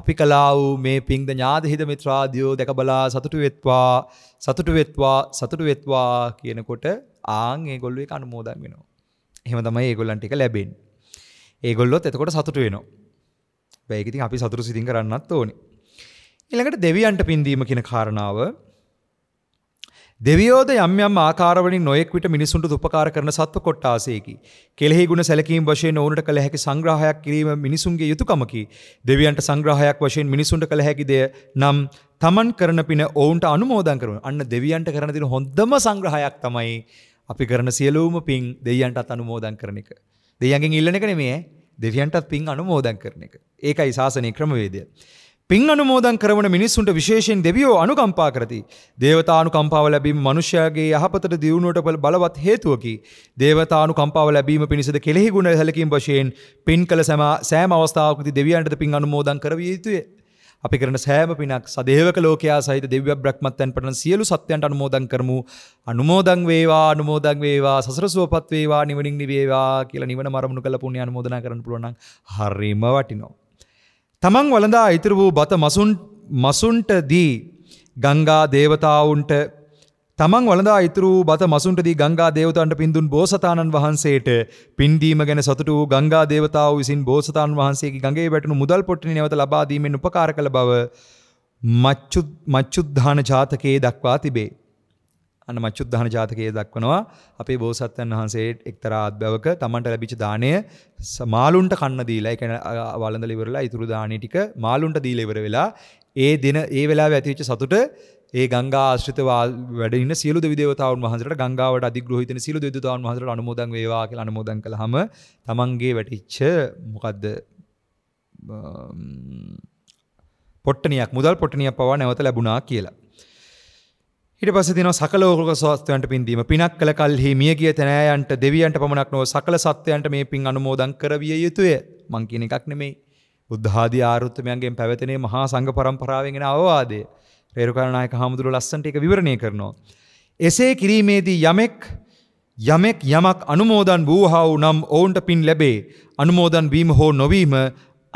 අපි කලාව් මේ පින්ද ඥාද හිද මිත්‍රාදියෝ දැක බලා සතුටු වෙත්වා සතුටු වෙත්වා සතුටු වෙත්වා කියනකොට ආං ඒගොල්ලු එක අනුමෝදන් වෙනවා එහෙම තමයි ඒගොල්ලන්ටික ලැබෙන් ඒගොල්ලොත් එතකොට සතුට වෙනවා බැයිකඉතින් අපි සතුරු සිතින් කරන්නත් ඕනි එළඟට දෙවියන්ට පින්දීම කියන කාරණාව දෙවියෝද යම් යම් ආකාරවලින් නොයෙක් විට මිනිසුන්ට උපකාර කරන සත්ව කොට්ටාසයකි. කෙලෙහි ගුණ සැලකීම් වශයෙන් ඕනට කළ හැකි සංග්‍රහයක් කිරීම මිනිසුන්ගේ යුතුයකමකි. දෙවියන්ට සංග්‍රහයක් වශයෙන් මිනිසුන්ට කළ හැකි දෙය නම් තමන් කරන පින ඔවුන්ට අනුමෝදන් කරන. අන්න දෙවියන්ට කරන දින හොඳම සංග්‍රහයක් තමයි අපි කරන සියලූම පින් දෙයන්ටත් අනුමෝදන් කරන එක. දෙයන්ගෙන් ඉල්ලන එක නෙමේ දෙවියන්ටත් පින් අනුමෝදන් කරන එක. ඒකයි ශාසනයේ ක්‍රමවේදය. පින් අනුමෝදන් කරවන මිනිස්සුන්ට විශේෂයෙන් දෙවියෝ අනුකම්පා කරති. දේවතානුකම්පාව ලැබීම මනුෂ්‍යයාගේ යහපතට දියුණුවට බලවත් හේතුවකි. දේවතානුකම්පාව ලැබීම පිණිසද කෙලෙහි ගුණ සැලකීම් වශයෙන් පින් කළ සෑම අවස්ථාවකදී දෙවියන්ටද පින් අනුමෝදන් කරවිය යුතුය. අපි කරන සෑම පිනක් සදේවක ලෝකයා සහිත දෙව්‍ය බ්‍රහ්මත්යන් පටන සියලු සත්‍යයන්ට අනුමෝදන් කරමු. අනුමෝදන් වේවා අනුමෝදන් වේවා සසර සුවපත් වේවා නිවනින් නිවේවා කියලා නිවන මරමුණු කළ පුණ්‍ය අනුමෝදනා කරන්න පුළුවන් නම් හරිම වටිනවා. තමන් වළඳා ඉතුරු වූ බත මසුන් මසුන්ට දී ගංගා දේවතාවුන්ට තමන් වලදා ඉතුරු බත මසුන්ටදී ගංගා දේවතන්ට පින්දුන් බෝසතාණන් වහන්සේට පින්දීම ගැන සතුට වූ ගංගා දේවතාව විසින් බෝසතාණන් වහන්සේගේ ගඟේ වැටුණු මුදල් පොට්ටිනි නැවත ලබා දීමෙන් උපකාර කළ බව මච්චු මච්චුද්ධාන ජාතකයේ දක්වා තිබේ. අන්න මච්චුද්ධාන ජාතකයේ දක්වනවා අපේ බෝසත්යන් වහන්සේ එක්තරා අත්බවක තමන්ට ලැබිච්ච දාණය මාළුන්ට කන්න දීලා ඒ කියන්නේ වළඳලා ඉවරලා ඉතුරු දාණේ ටික මාළුන්ට දීලා ඉවර වෙලා ඒ දින ඒ වෙලාවේ ඇතිවෙච්ච සතුට ඒ ගංගා ආශ්‍රිතව වැඩින සියලු දෙවිදේවතාවුන් වහන්සේට ගංගාවට අධිග්‍රහිතන සියලු දෙවිදේවතාවුන් වහන්සේට අනුමෝදන් වේවා කියලා අනුමෝදන් කළාම තමන්ගේ වැටිච්ච මොකද්ද පොට්ටනියක් මුදල් පොට්ටනියක් පවා නැවත ලැබුණා කියලා. ඊට පස්සේ තියෙනවා සකල ලෝකක සත්වයන්ට පින් දීම. පිනක් කළ කල්හි මිය ගිය තනෑයන්ට දෙවියන්ට පමණක් නොව සකල සත්වයන්ට මේ පින් අනුමෝදන් කරවිය යුතුය. මං කියන එකක් නෙමෙයි. බුද්ධ ආදී ආරුත්මයන්ගෙන් පැවතෙනේ මහා සංඝ පරම්පරාවෙන් එන අවවාදය. රේරුකාරණයක හාමුදුරුව ලස්සන්ට එක විවරණය කරනවා. එසේ කිරීමේදී යමෙක් යමෙක් යමක් අනුමෝදන් වූහාව නම් ඔවුන්ට පින් ලැබේ අනුමෝදන් වීම හෝ නොවීම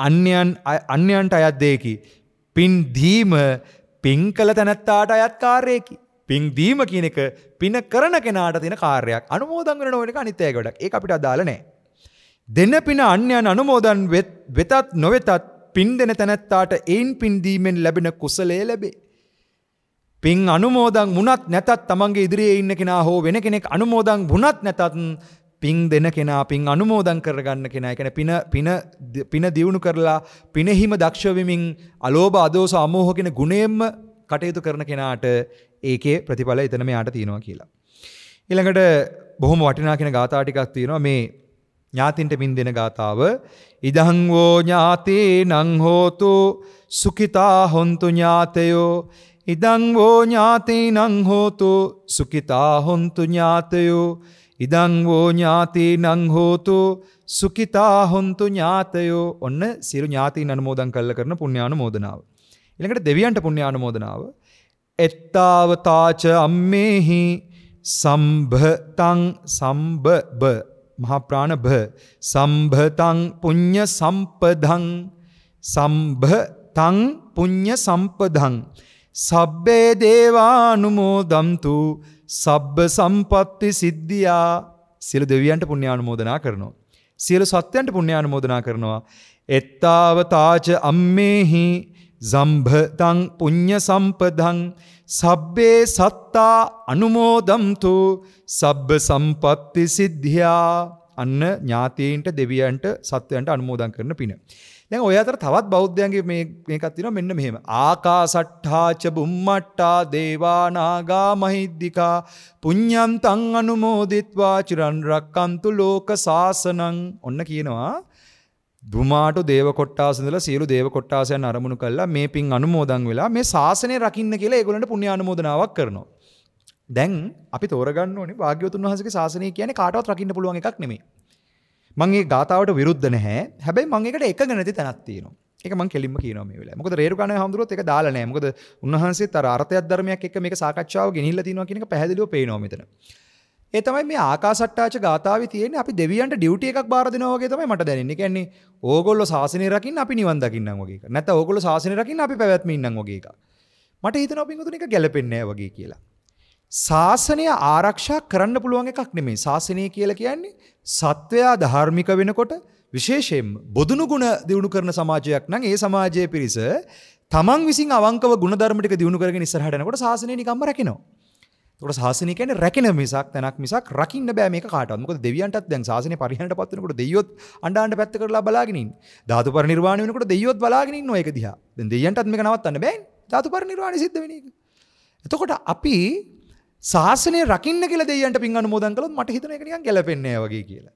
අන්‍යන් අන්‍යන්ට අයත්දයකි. පින් දීම පින් කළ තැනැත්තාට අයත් කාර්යයකි. පින් දීම කියන එක පින කරන කෙනාට තින කාර්යක් අනුමෝදන් කරන ඕනක අනිතය ගොඩක් ඒ අපිට අදාලනෑ. දෙන්න පින අන්‍යයන් අනුමෝදන් වෙතත් නොවෙතත් පින් දෙන තැනැත්තාට එයින් පින්දීමෙන් ලැබෙන කුසලේ ලැබේ. පින් අනුමෝදන් වුණත් නැතත් තමන්ගේ ඉදිරියේ ඉන්න කෙනා හෝ වෙන කෙනෙක් අනුමෝදන් වුණත් නැතත් පින් දෙන කෙනා පින් අනුමෝදන් කරගන්න කෙනා එකන පින පින පින දියුණු කරලා පිනෙහිම දක්ෂවමින් අලෝභ අදෝස අමෝහ කෙන ගුණයෙන්ම කටයුතු කරන කෙනාට ඒකේ ප්‍රතිඵල එතනම යාට තියෙනවා කියලා. ඊළඟට බොහොම වටිනා කෙන ගාථා ටිකක් තියෙනවා මේ ඥාතින්ට පින් දෙන ගාතාව ඉදහං වෝ ඥාතේ නං හෝතු සුඛිතා හොන්තු ඥාතයෝ ඉදං වෝ ඥාතීනං හෝතු සුඛිතා හොන්තු ඥාතයෝ ඉදං වෝ ඥාතීනං හෝතු සුඛිතා හොන්තු ඥාතයෝ ඔන්න සියලු ඥාතීන් අනුමෝදන් කළ කරන පුණ්‍යානුමෝදනාව ඊළඟට දෙවියන්ට පුණ්‍යානුමෝදනාව එත්තාවතාච අම්මේහි සම්භතං සම්බබ මහා ප්‍රාණ භ සම්භතං පුඤ්ඤ සම්පදං සම්භතං පුඤ්ඤ සම්පදං සබ්බේ දේවානුමෝ දම්තු සබ්බ සම්පත්ති සිද්ධියා සියලු දෙවියන්ට පුණ්‍යානුමෝදනා කරනවා. සියලු සත්‍යයන්ට පුණ්‍යානුමෝදනා කරනවා. එත්තාවතාච අම්මේහි සම්භතං පුඤ්ඤ සම්පදං සබ්බේ සත්තා අනුමෝදම්තු සබ්බ සම්පත්ති සිද්ධියා අන්න ඥාතීන්ට දෙවියන්ට සත්වයන්ට අනුමෝදන් කරන පින. දැන් ඔය අතර තවත් බෞද්ධයන්ගේ මේ මේකක් තියෙනවා මෙන්න මෙහෙම. ආකාසට්ඨාච බුම්මට්ටා දේවානාගා මහිද්దికා පුඤ්ඤං තං අනුමෝදිත්වා චිරන් රක්කන්තු ලෝක සාසනං ඔන්න කියනවා දුමාට දේව කොට්ටාසඳල සියලු දේව කොට්ටාසයන් අරමුණු කළා මේ පින් අනුමෝදන් වෙලා මේ ශාසනය රකින්න කියලා ඒගොල්ලන්ට පුණ්‍ය අනුමෝදනාවක් කරනවා. දැන් අපි තෝරගන්න ඕනේ වාග්යතුන් වහන්සේගේ ශාසනය කියන්නේ කාටවත් රකින්න පුළුවන් එකක් නෙමෙයි. මගේ ගාතාවට විරුද්ධ නැහැ හැබැයි මංගේකට එක ගැනති තැනත්තින එක මං කෙලිම කියනම වෙලා මොක රේරුගණ හමුදුරුවොත් එක දාලනෑ මොකද උන්හන්සේ තර අර්ථයක් ධර්මයක් එක මේ සාකච්ඡාව ගෙනහිල්ල තිනවා කියනක පැදිලිව පේනොමිතන එතමයි මේ ආකාසට්ටාච ගාතාව තියෙන අපි දෙවියන්ට ඩියුට එකක් බාරදිනවගේ තමයි මට දැනන්නේ කියන්නේ ඕගොල්ල සාසනය රකින් අපි නිවන් දකින්න වගේ නැත ඕගොල්ල සාසනය රකින් අපි පැවැත්ම ඉන්න වගේක මට හිතන අපිතුන එක ගැලපෙන්නේ වගේ කියලා ශාසනය ආරක්ෂා කරන්න පුළුවන් එකක් නෙමේ ශාසනය කියල කියන්නේ සත්වයා ධාර්මික වෙනකොට විශේෂයෙන් බොදුණු ගුණ දියුණු කරන සමාජයක් නම් ඒ සමාජයේ පිරිස තමන් විසින් අවංකව ගුණධර්ම ටික දියුණු කරගෙන ඉස්සරහට යනකොට ශාසනය නිකම්ම රැකෙනවා. එතකොට ශාසනය කියන්නේ රැකෙන මිසක් තැනක් මිසක් රකින්න බෑ මේක කාටවත්. මොකද දෙවියන්ටත් දැන් ශාසනය පරිහරණයට පත් වෙනකොට දෙයියොත් අඬාඬ පැත්ත කරලා බලාගෙන ඉන්නේ. ධාතු පරිනිර්වාණය වෙනකොට දෙයියොත් බලාගෙන ඉන්නවා ඒක දිහා. දැන් දෙයියන්ටත් මේක නවත්තන්න බෑනේ. ධාතු පරිනිර්වාණය සිද්ධ වෙන එක. එතකොට අපි ශාසනය රකින්න කියලා දෙයයන්ට පින් අනුමෝදන් කළොත් මට හිතන එක නිකන් ගැලපෙන්නේ නැහැ වගේ කියලා.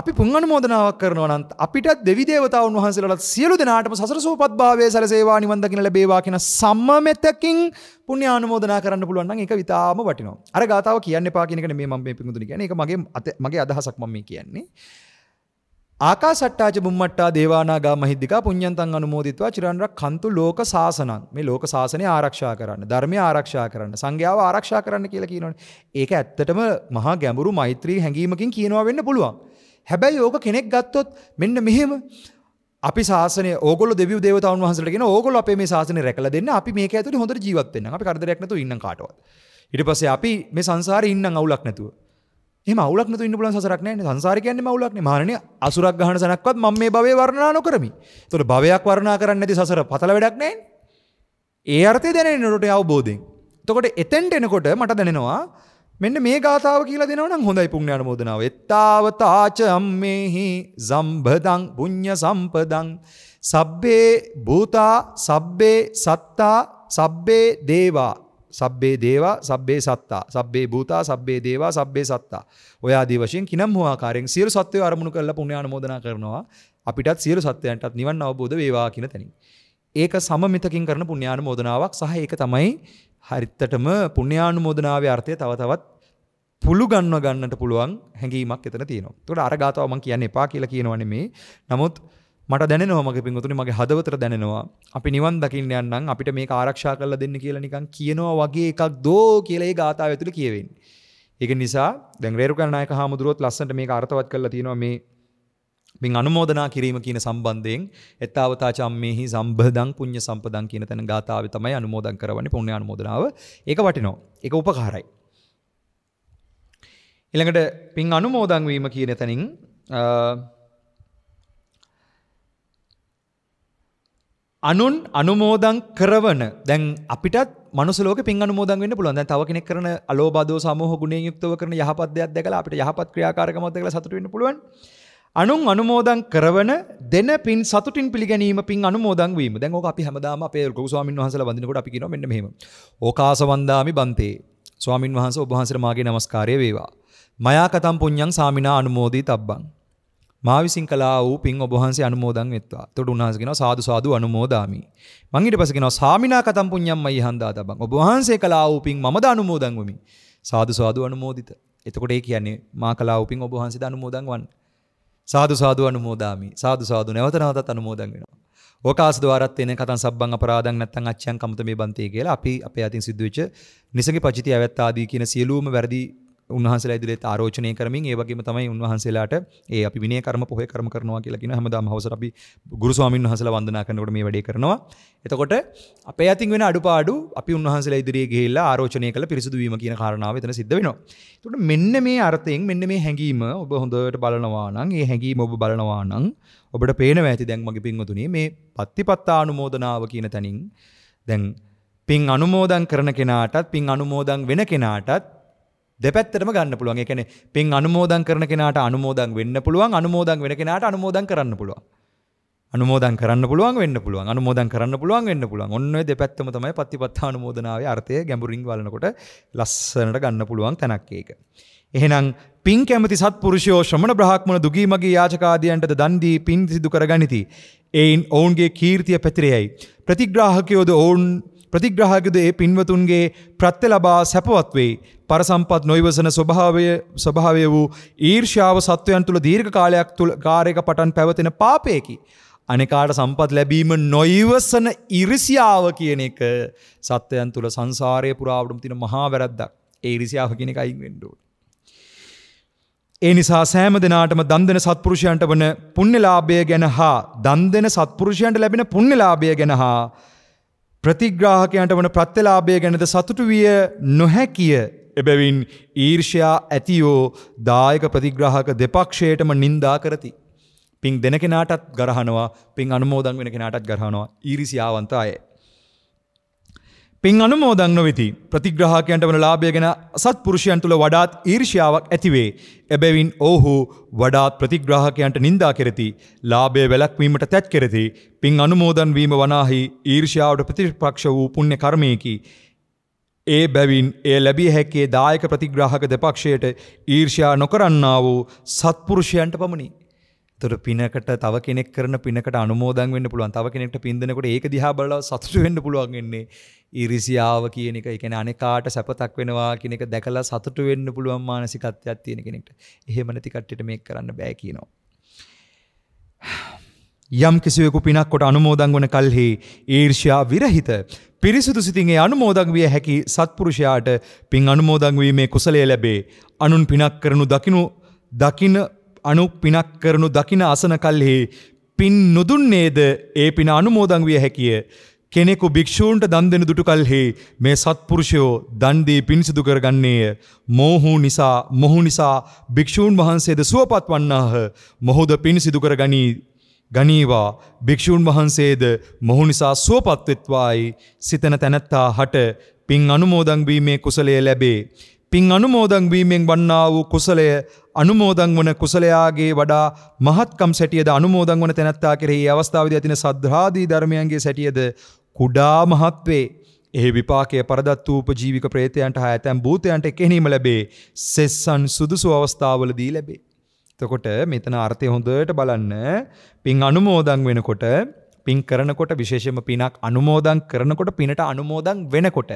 අපි පුන් අනුමෝදනාවක් කරනවා නම් අපිටත් දෙවි දේවතාවුන් වහන්සේලාට සියලු දෙනාටම සසර සුවපත් භාවයේ සැලසේවා නිවන් දකින්න ලැබේවා කියන සම්මෙතකින් පුණ්‍ය අනුමෝදනා කරන්න පුළුවන් නම් ඒක විතාම වටිනවා. අර ගාතාව කියන්න එපා කියන එක නෙමෙයි මම මේ පිඟුතුනි කියන්නේ. ඒක මගේ මගේ අදහසක් මම මේ කියන්නේ. ආකාසට්ටාච බුම්මට්ටා දේවානාගා මහිද්దికා පුඤ්ඤන්තං අනුමෝදිතවා චිරන්ර කන්තු ලෝක සාසනං මේ ලෝක සාසනය ආරක්ෂා කරන්න ධර්මය ආරක්ෂා කරන්න සංඝයාව ආරක්ෂා කරන්න කියලා කියනවනේ ඒක ඇත්තටම මහා ගැඹුරු මෛත්‍රී හැඟීමකින් කියනවා වෙන්න පුළුවන් හැබැයි ඕක කෙනෙක් ගත්තොත් මෙන්න මෙහෙම අපි සාසනය ඕගොල්ලෝ දෙවිව් දේවතාවුන් වහන්සේලාට කියන ඕගොල්ලෝ අපේ මේ සාසනය රැකලා දෙන්න අපි මේක ඇතුලේ හොඳට ජීවත් වෙන්න අපි කරදරයක් නැතුව ඉන්නම් කාටවත් ඊට පස්සේ අපි මේ සංසාරේ ඉන්නම් අවුලක් නැතුව එම අවුලක් නතු ඉන්න පුළුවන් සසරක් නෑනේ සංසාරේ කියන්නේ මවුලක් නේ මහරණේ අසුරක් ගහන සනක්වත් මම මේ භවයේ වර්ණනා නොකරමි. ඒතකොට භවයක් වර්ණනා කරන්නේ නැති සසර පතල වැඩක් නෑනේ. ඒ අර්ථය දැනෙන රොට අවබෝධයෙන්. එතකොට එතෙන්ට එනකොට මට දැනෙනවා මෙන්න මේ ගාථාව කියලා දෙනවා නම් හොඳයි පුණ්‍ය අනුමෝදනාව. එත්තාවතාච අම්මේහි සම්බදං පුඤ්ඤ සම්පදං සබ්බේ භූතා සබ්බේ සත්තා සබ්බේ දේවා සබ්බේ දේවා සබ්බේ සත්තා සබ්බේ භූතා සබ්බේ දේවා සබ්බේ සත්තා ඔය ආදී වශයෙන් කිනම් හෝ ආකාරයෙන් සියලු සත්වයෝ අරමුණු කරලා පුණ්‍යානුමෝදනා කරනවා අපිටත් සියලු සත්වයන්ටත් නිවන් අවබෝධ වේවා කියන තැනින් ඒක සමමිතකින් කරන පුණ්‍යානුමෝදනාවක් සහ ඒක තමයි හරිත්තටම පුණ්‍යානුමෝදනාවේ අර්ථය තව තවත් පුළු ගන්න ගන්නට පුළුවන් හැඟීමක් එතන තියෙනවා. ඒකට අර ගාතාව මම කියන්න එපා කියලා කියනවනේ මේ. නමුත් මට දැනවාමගේ පින්තුනි මගේ හදවතර දැනවා අපි නිවන් දකින්න යන්නම් අපිට මේ ආරක්ෂා කරල දෙන්න කියලා නිකන් කියනවා වගේ එකක් දෝ කියලේ ගාතා ඇතුළ කියවෙන්. එක නිසා දැංග්‍රේරු කරණයක හාමුදුරුවත් ලස්සට මේ අර්ථවත් කරලා තියෙනවා මේ මින් අනුමෝදනා කිරීම කියන සම්බන්ධයෙන් එත්තාවතාචම්මෙහි සම්බදං පුඤ්ඤ සම්පදං කියන තැන ගාථාවේ තමයි අනුමෝදන් කරවන්නේ පුණ්‍ය අනුමෝදනාව. ඒක වටිනවා. ඒක උපකාරයි. ඊළඟට පින් අනුමෝදන් වීම කියන තැනින් අනුන් අනුමෝදං කරවන දැන් අපිටත් මනුසලෝක පින් අනුමෝදන් වෙන්න පුළුවන්. දැන් තව කෙනෙක් කරන අලෝබදෝ සමෝහ ගුණයෙන් යුක්තව කරන යහපත් දෙයක් දැකලා අපිට යහපත් ක්‍රියාකාරකමක් දැකලා සතුටු වෙන්න පුළුවන්. අනුන් අනුමෝදන් කරවන දෙන පින් සතුටින් පිළිගැනීම පින් අනුමෝදන් වීම. දැන් ඕක අපි හැමදාම අපේ ලොකු ස්වාමින් වහන්සේලා වඳිනකොට අපි කියනවා මෙන්න මෙහෙම. ඕකාස වන්දාමි බන්තේ. ස්වාමින් වහන්සේ ඔබ වහන්සේට මාගේ নমස්කාරය වේවා. මයා කතම් පුඤ්ඤං සාමිනා අනුමෝදී තබ්බං. මා විසින් කළා වූ පින් ඔබ වහන්සේ අනුමෝදන් වෙත්වා. එතකොට උන්වහන්සේ කියනවා සාදු සාදු අනුමෝදාමි. මං ඊට පස්සේ කියනවා සාමිනා කතම් පුඤ්ඤම්මයි හන්දා තබං. ඔබ වහන්සේ කළා වූ පින් මම ද අනුමෝදන් වෙමි. සාදු සාදු අනුමෝදිත. එතකොට ඒ කියන්නේ මා කළා වූ පින් ඔබ වහන්සේ ද අනුමෝදන් වන්න. සාදු සාදු අනුමෝදාමි. සාදු සාදු නැවත නැවතත් අනුමෝදන් වෙනවා. ඕකාස ద్వාරත් එන කතන් සබ්බන් අපරාධන් නැත්තම් අච්චයන් කමත මේ බන්තේ කියලා අපි අපේ අතින් සිද්ධ වෙච්ච නිසගේ පචිතය වැත්ත ආදී කියන සියලුම වැරදි උන්වහන්සේලා ඉදිරියේ ආරෝචනය කරමින් ඒ වගේම තමයි උන්වහන්සේලාට ඒ අපි විනය කර්ම පොහේ කර්ම කරනවා කියලා කියන හැමදාම හවසට අපි ගුරු ස්වාමීන් වහන්සේලා වන්දනා කරනකොට මේ වැඩේ කරනවා. එතකොට අපේ අතින් වෙන අඩුපාඩු අපි උන්වහන්සේලා ඉදිරියේ ගිහිල්ලා ආරෝචනය කළ පිරිසුදු වීම කියන කාරණාව එතන සිද්ධ වෙනවා. එතකොට මෙන්න මේ අර්ථයෙන් මෙන්න මේ හැඟීම ඔබ හොඳට බලනවා නම් ඒ හැඟීම ඔබ බලනවා නම් ඔබට පේනවා ඇති දැන් මගේ පින්වතුනි මේ පත්තිපත්තානුමෝදනාව කියන තැනින් දැන් පින් අනුමෝදන් කරන කෙනාටත් පින් අනුමෝදන් වෙන කෙනාටත් දෙපැත්තරම ගන්න පුළුවන් එකන පෙන් අනුමෝදන් කරන කෙනට අනුමෝදන් වෙන්න පුළුවන් අනුමෝදන් වෙන කෙනට අනුමෝදන් කරන්න පුළුවන් අනුමෝදන් කරන්න පුළුවන් වෙන්න පුළුවන් අනුමෝදන් කරන්න පුළුවන් වෙන්න පුළුවන් ඔන්න ඔය දෙපැත්තම තමයි පත්තිපත්තා අනුමෝදනාවේ අර්ථය ගැඹුරින් වලනකොට ලස්සනට ගන්න පුළුවන් තැනක් ඒක. එහෙනම් පින් කැමති සත්පුරුෂයෝ ශ්‍රමණ බ්‍රහ්මණ දුගී මගේ යාචකාදියන්ටද දන් දී පින් සිදු කරගනිති. එයින් ඔවුන්ගේ කීර්තිය පැතිරෙයි. ප්‍රතිග්‍රාහකයෝද ඔවුන් ප්‍රතිග්‍රහකද ඒ පින්වතුන්ගේ ප්‍රත්‍ය ලබා සැපවත් වෙයි. පරසම්පත් නොයවසන ස්වභාවය ස්වභාවය වූ ඊර්ෂ්‍යාව සත්වයන් තුළ දීර්ඝ කාලයක් තුළ කාර්යක පටන් පැවතෙන පාපයකි. අනෙකාට සම්පත් ලැබීම නොයවසන ඉරිසියාව කියන එක සත්වයන් තුළ සංසාරය පුරාවටම තියෙන මහා වැරද්දක්. ඒ ඉරිසියාව කියන එක අයින් වෙන්න ඕනේ. ඒ නිසා සෑම දෙනාටම දන්දන සත්පුරුෂයන්ට වන පුණ්‍යලාභය ගැන හා දන්දන සත්පුරුෂයන්ට ලැබෙන පුණ්‍යලාභය ගැන හා ප්‍රතිග්‍රාහකයන්ට වන ප්‍රත්්‍යලාභය ගැනද සතුටු විය නොහැකිය එබැවින් ඊර්ෂයා ඇතියෝ දායක ප්‍රතිග්‍රාහක දෙපක්ෂයටම නින්දා කරති. පින් දෙන කෙනාටත් ගරහනවා පින් අනුමෝදන් වෙන කෙනාටත් ගරහනවා ඊරිසියාවන්තායේ. පින් අනුමෝදන් නොවෙති ප්‍රතිග්‍රහකයන්ට වන ලාභය ගැන සත්පුරුෂයන් තුළ වඩාත් ඊර්ෂ්‍යාවක් ඇතිවේ. එබැවින් ඔහු වඩාත් ප්‍රතිග්‍රහකයන්ට නින්දා කෙරෙති. ලාභය වැළැක්වීමට තැත් කෙරෙති. පින් අනුමෝදන් වීම වනාහි ඊර්ෂ්‍යාවට ප්‍රතිපක්ෂ වූ පුණ්‍ය කර්මයකි. ඒ බැවින් ඒ ලැබිය හැක්කේ දායක ප්‍රතිග්‍රාහක දෙපක්ෂයට ඊර්ෂ්‍යා නොකරන්නා වූ සත්පුරුෂයන්ට පමණි. තොර පිනකට තව කෙනෙක් කරන පිනකට අනුමෝදන් වෙන්න පුළුවන් තව කෙනෙක්ට පින් දෙනකොට ඒක දිහා බලලා සතුටු වෙන්න පුළුවන් වෙන්නේ ඊරිසියාව කියන එක ඒ කියන්නේ අනේකාට සැපතක් වෙනවා කියන එක දැකලා සතුටු වෙන්න පුළුවන් මානසිකත්වයක් තියෙන කෙනෙක්ට එහෙම නැති කට්ටියට මේක කරන්න බෑ කියනවා යම් කිසිවෙකු පිනක් කොට අනුමෝදන් වන කල්හි ඊර්ෂ්‍යා විරහිත පිරිසුදු සිතින් ඒ අනුමෝදන් විය හැකි සත්පුරුෂයාට පින් අනුමෝදන් වීමේ කුසලය ලැබේ අනුන් පිනක් කරනු දකිනු දකින අනු පිනක් කරනු දකින අසන කල්හි පින් නොදුන්නේද ඒ පින අනුමෝදං විය හැකිය. කෙනෙකු භික්‍ෂූන්ට දන් දෙෙන දුටු කල්හි මේ සත්පුරුෂයෝ දන්දී පිණිසිදු කරගන්නේය. මෝහු නිසා මොහු නිසා භික්‍ෂූන් වහන්සේද සුවපත් වන්නාහ මොහුද පිණිසිදු කර ගනී ගනීවා භික්‍ෂූන් වහන්සේද මොහු නිසා සුවපත්වෙත්වායි සිතන තැනැත්තා හට පින් අනුමෝදංවීමේ කුසලය ලැබේ. පින් අනුමෝදන් වීමෙන් වන්නා වූ කුසලය අනුමෝදන් වන කුසලයාගේ වඩා මහත්කම් සැටියද අනුමෝදන් වන තැනැත්තා කෙරෙහි අවස්ථාවදී ඇතින සද්ධාදී ධර්මයන්ගේ සැටියද කුඩා මහත් වේ. එහි විපාකය පරදත් වූප ජීවික ප්‍රේතයන්ට හා ඇතැම් භූතයන්ට එකෙනීම ලැබේ. සෙස්සන් සුදුසු අවස්ථාවලදී ලැබේ. එතකොට මෙතන අර්ථය හොඳට බලන්න පින් අනුමෝදන් වෙනකොට පින් කරනකොට විශේෂම පිනක් අනුමෝදන් කරනකොට පිනට අනුමෝදන් වෙනකොට